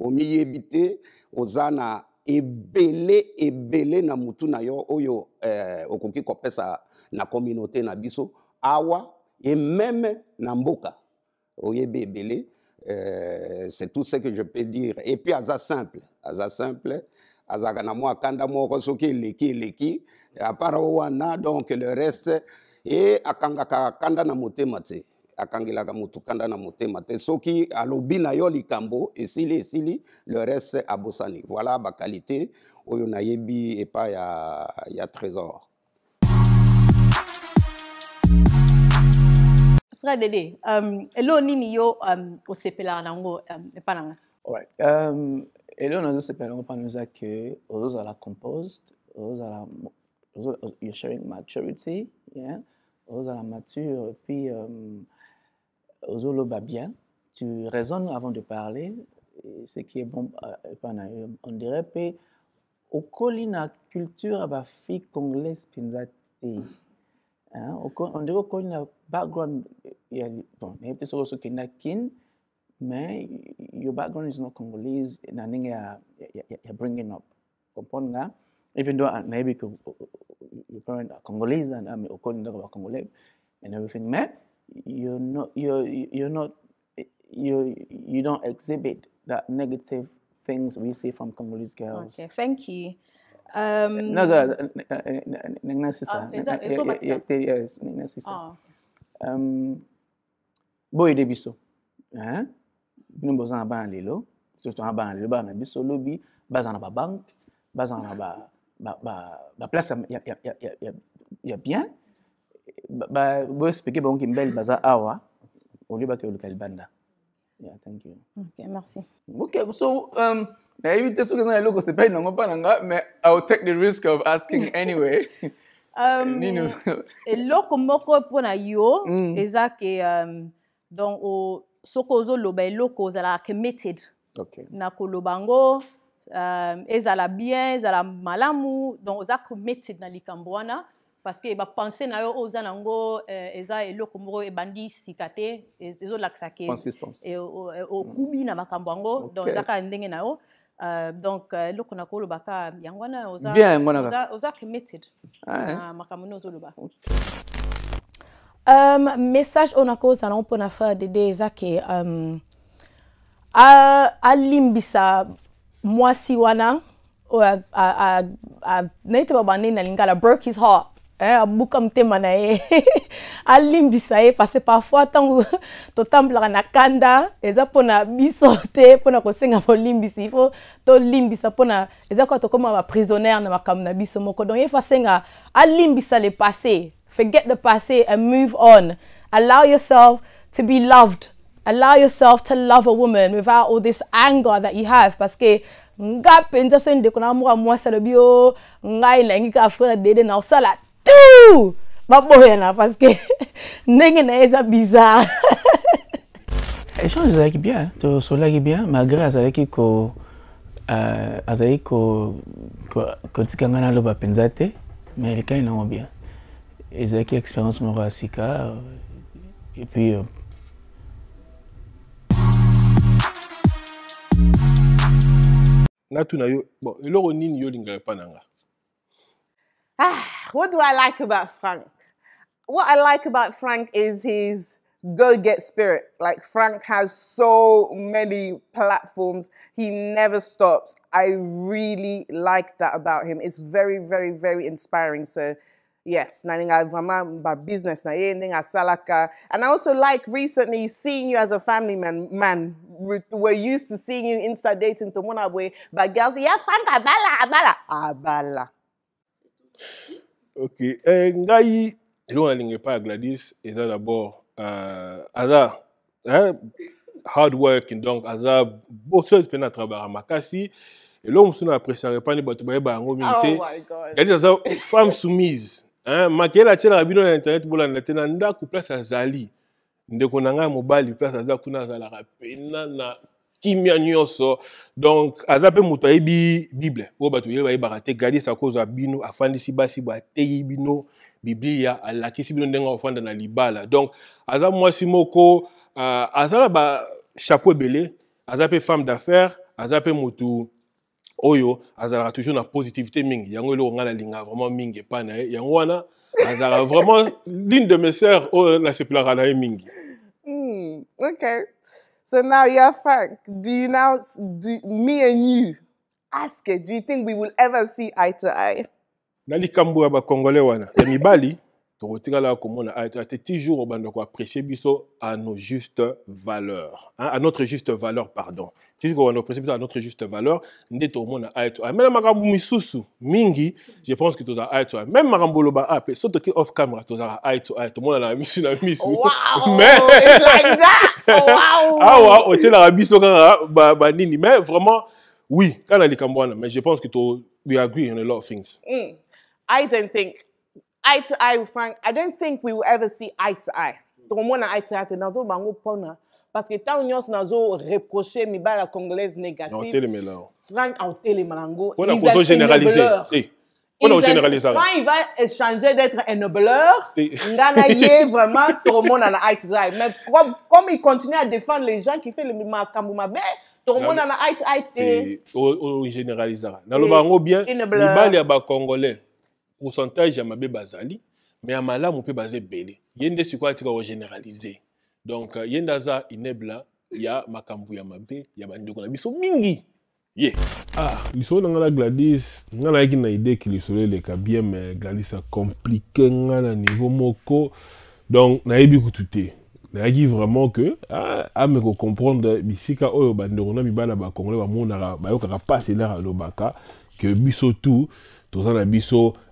omiyebi te oza na ebele ebele na mutu na yo oyo eh, okoki kopesa na kominauté na biso awa ememe na mboka oyebi ebele eh, c'est tout ce que je peux dire et puis aza simple aza simple azalaka na mwa kanda moko soki eleki eleki apart wana donc le reste e akangaka kanda na motema te akangelaka motu kanda na motema te soki alobi na yo likambo esili esili le reste abosani voilà bakalite oyo nayebi epai ya, ya trésor frère dede um, eloo nini yo um, osepelaka nango um, euh, epai na nga right. Euh, um, eloo nazosepela yango mpana eza ke ozozala composed ozozala you're showing maturity yeah ozozala mature et puis um, Ozolo bien, tu raisonnes avant de parler, ce qui est bon, euh, on dirait que au la culture ba fi congolaise pinza te hein, on dirait au colina background ya bon ne te so so kina kin mais your background is not congolese na ninga ya, ya, bringing up comprendre hein? nga even though uh, maybe uh, uh, your parents are congolese and i'm au colina ba congolais and everything mais you're not you're you're not you you don't exhibit that negative things we see from Congolese girls. Okay, thank you. Um, no, sorry, necessary. Oh, is that yes, necessary. Oh, um, boye de biso bino boza na bana lelo surtout na bana lelo bana na biso lobi baza na babanke baza na baplace ya bien boexplike bango mibali baza awa olie bakeyoluka libanda so um, nayebi te soki eza na eloko sepeli nango mpa na nga mais iwill take the risk of asking anyway um, eloko moko mpona yo mm. eza ke um, donc o, soki ozoloba eloko ozalaka committed okay. na koloba yango um, ezala bien ezala malamu donc oza committed na likambo wana parceke bapense na yo oyo oza nango eh, eza eloko moko ebandi sika te e-, ezolakisa ke e-, e-, okubi na makambo yango donc eza kaka ndenge na yo euh, donc euh, eloko na koloba ka yango wana oza committed ah, na makambo nde ozoloba Um, message oyo nakozala ngo mpona frere dede eza ke um, alimbisa mwasi wana oyo nayebi te babandeni na lingala broke his heart Eh, abuka motema na ye alimbisa ye parce parfois ntango totambolaka na kanda eza mpona biso te mpona kosenga bolimbisi ifo tolimbisa mpona eza kaka tokóma baprisonnière na makambo na biso moko donc ye fo asenga alimbisa le passé forget the passé and move on allow yourself to be loved allow yourself to love a woman without all this anger that you have parce que nga mpenza so ndeko na mwa mwasi alobi o ngai nalingi kaka frère dede na osala tu baboyana parce que ndenge na ye eza bizarre échange ezalaki bien tosolaki bien malgré azalaki ko uh, azalaki kotika ngai naloba mpenza te mais elekani nango bien ezalaki expérience moko ya sika epuis uh, natuna yo bon eloko nini yo olingaka epa na nga Ah, what do I like about Frank? What I like about Frank is his go get spirit. Like Frank has so many platforms. He never stops. I really like that about him. It's very, very, very inspiring. So yes, my business salaka. And I also like recently seeing you as a family man. Man, we're used to seeing you insta dating to Munabwe, but girls, yes, Frank abala, abala, abala. ok eh, ngai eloko nalingi epai ya gladys eza d'abord uh, aza eh, hard work donc aza boseuse mpe na travaillera makasi eloko mosusu na appréciaka epani bato bayeba yango mingi te oh gladys aza femme soumise makele atielaka bino na internet bolanda te na ndako place azali ndeko na ngai ya mobali place aza kuna azalaka pena na kimia nyonso donc aza mpe moto ayebi bible oyo bato bele bayebaka te gadisa kozwa bino afandisi basi bateyi bino biblia alakisi bino ndenge ofanda na libala donc aza mwasi moko uh, aza na bachapeau ebele aza mpe femme d'affaire aza mpe motu oyo azalaka toujours na positivité mingi yango eloko ngai nalingaka vraiment mingi epai na ye yango wana azalaka vraiment l'une de mes sœurs oyo oh, nasepelaka na ye mingi mm, okay. So now, yeah, Frank, do you now, do me and you, ask it, do you think we will ever see eye to eye? Nalikambura bakongole wana, ya mibali tokotikala komona ate toujours obanda koapprécie biso à nos juste valeur hein, à notre juste valeur pardon toujours obanda koapprécie biso à notre juste valeur nde tomona aye to amena makambo misusu mingi je pense que tozala aye to aye même makambo oloba ape so toki off camera tozala aye to aye tomona na misu na misu awa otyelaka biso kaka banini mais vraiment oui kana likambo wana mais je pense que to we agree on a lot of things mm. I don't think eye to eye with Frank, I don't think we will ever see eye to eye. Mm. tokomona eye to eye te nazobango mpona parce que ntango nyonso nazoreproche mibala congolaise négative oh. frank aotelema nango On a généralisé eh, ça. Quand il va échanger d'être un nobleur, eh. Ngana est vraiment tout le monde à la high Mais comme, comme il continue à défendre les gens qui font le makamoumabe, tout le monde à la high eh, On oh, oh, généralisera. Dans le bango bien, il y a des Congolais. pourcentage ya mabe bazali me ya malamu mpe baza ebele ye nde sikoyo atika kogénéralise donc euh, ye aza inebla ya makambo ya mabe ya bandeko na biso mingi ye ah lisolo na ngai na gladys ngai nayaki na idée ke lisolo eleka bien mais gladys acomplike nga na niveau moko donc nayebi kutu te nayaki vraiment ke ah, ame comprendre bisika oyo bandeko na mibala bacongolais bamonaka bayokaka mpasi elaka alobaka ke biso tu toza na biso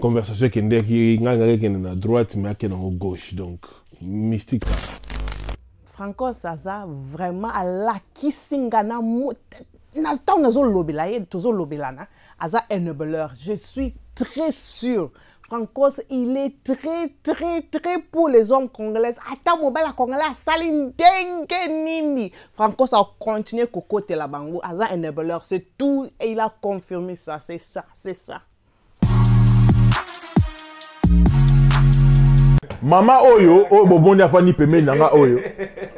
conversation qui est ngaki ekende na droite qui akende yango gauche donc mystique francos Saza vraiment alakisi nga na ntango nazolobela ye tozolobelana asa enabler je suis très sûr francos il est très très très pour les hommes congolais. ata mobali ya congolais asali nini francos acontinue la bango aza enabler c'est tout et il a confirmé ça c'est ça c'est ça mama oyo oyo bobondi afandi pembeni na nga oyo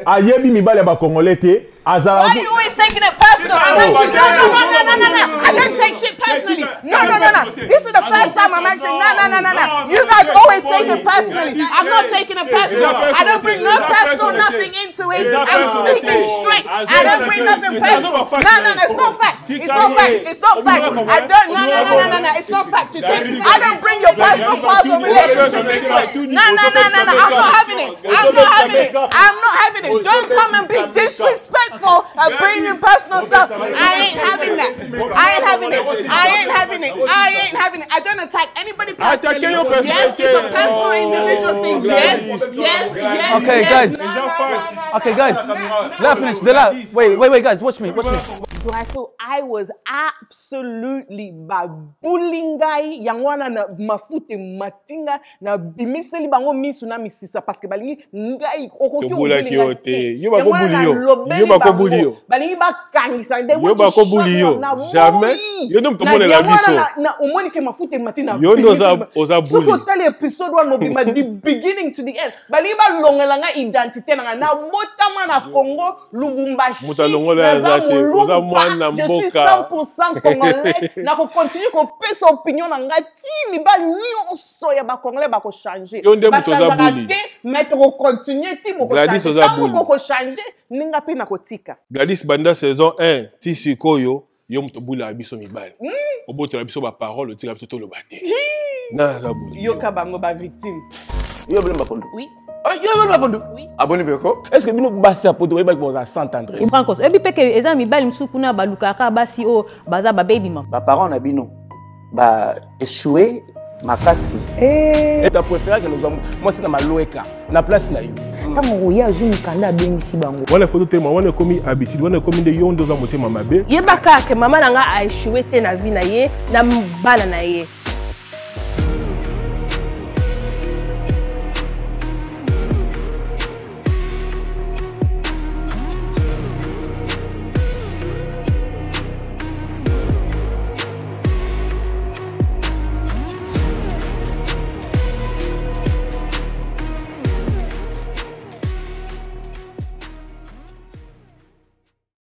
ayebi mibali ya bacongolais te As Why are you always taking it personal? Oh. No, no, no, no, no, no. I don't take shit personally. No, no, no, no. This is the first time I mentioned. No, no, no, no, no. You guys always take it personally. I'm not taking it personal. I don't bring no personal nothing into it. I'm speaking straight. I don't bring nothing personal. No, no, no. It's not fact. It's not fact. It's not fact. I don't. No, no, no, no, no, It's not fact. You take. I don't bring your personal parts of relationship into it. No, no, no, no, no. I'm not having it. I'm not having it. I'm not having it. Don't come and be disrespectful phone uh, and bring your personal stuff. I ain't having that. I ain't having it. I ain't having it. I ain't having it. I don't attack anybody personally. Yes, it's a personal oh, individual thing. Yes, yes, yes. Okay, guys. Okay, guys. Let finish. Wait, wait, wait, guys. Watch me. Watch me. so I was absolutely babulingai yango wana na mafute matinga nabimiseli bango miso na misisa parce que balingi ngai okokiyo balingi bakangisa omoni ke mafute matinsoki otali episode wana obima the beginning to the end balingi balongela ngai identité na ngai nabotama na congo lubumbashi naza molungu mwana mboka je suis 100% congolais nakokontinue kopesa opinion na ngai ti mibali nyonso ya bacongolais bakochange yo nde moto oza buli te me tokokontinue ti bokogladis oza buli bokochange ndinga mpe nakotika gladis banda saison 1 ti sikoyo yo moto obulaka biso mibali hmm. obotola biso baparole otika biso toloba te naza buli yoka bango bavictime yo bele makondo oui Ah, yebani bapondo aboni mpe ko est ce que bino basi eh! ah, ya poto oyebaki boza sans tendresse francos oyebi mpe ke eza mibali mosusu kuna balukaka basi oyo baza babebima baparent na bino baéchoue makasi ta préféré ke lozwa mwasi na malweka na place na yo ntango oya azwi mikanda abengisi bango wana foto telema wana ekomi habitude wana ekomi nde yo nde oza motema mabe yebaka ke mama na nga aéchoue te na vie na ye na bana na ye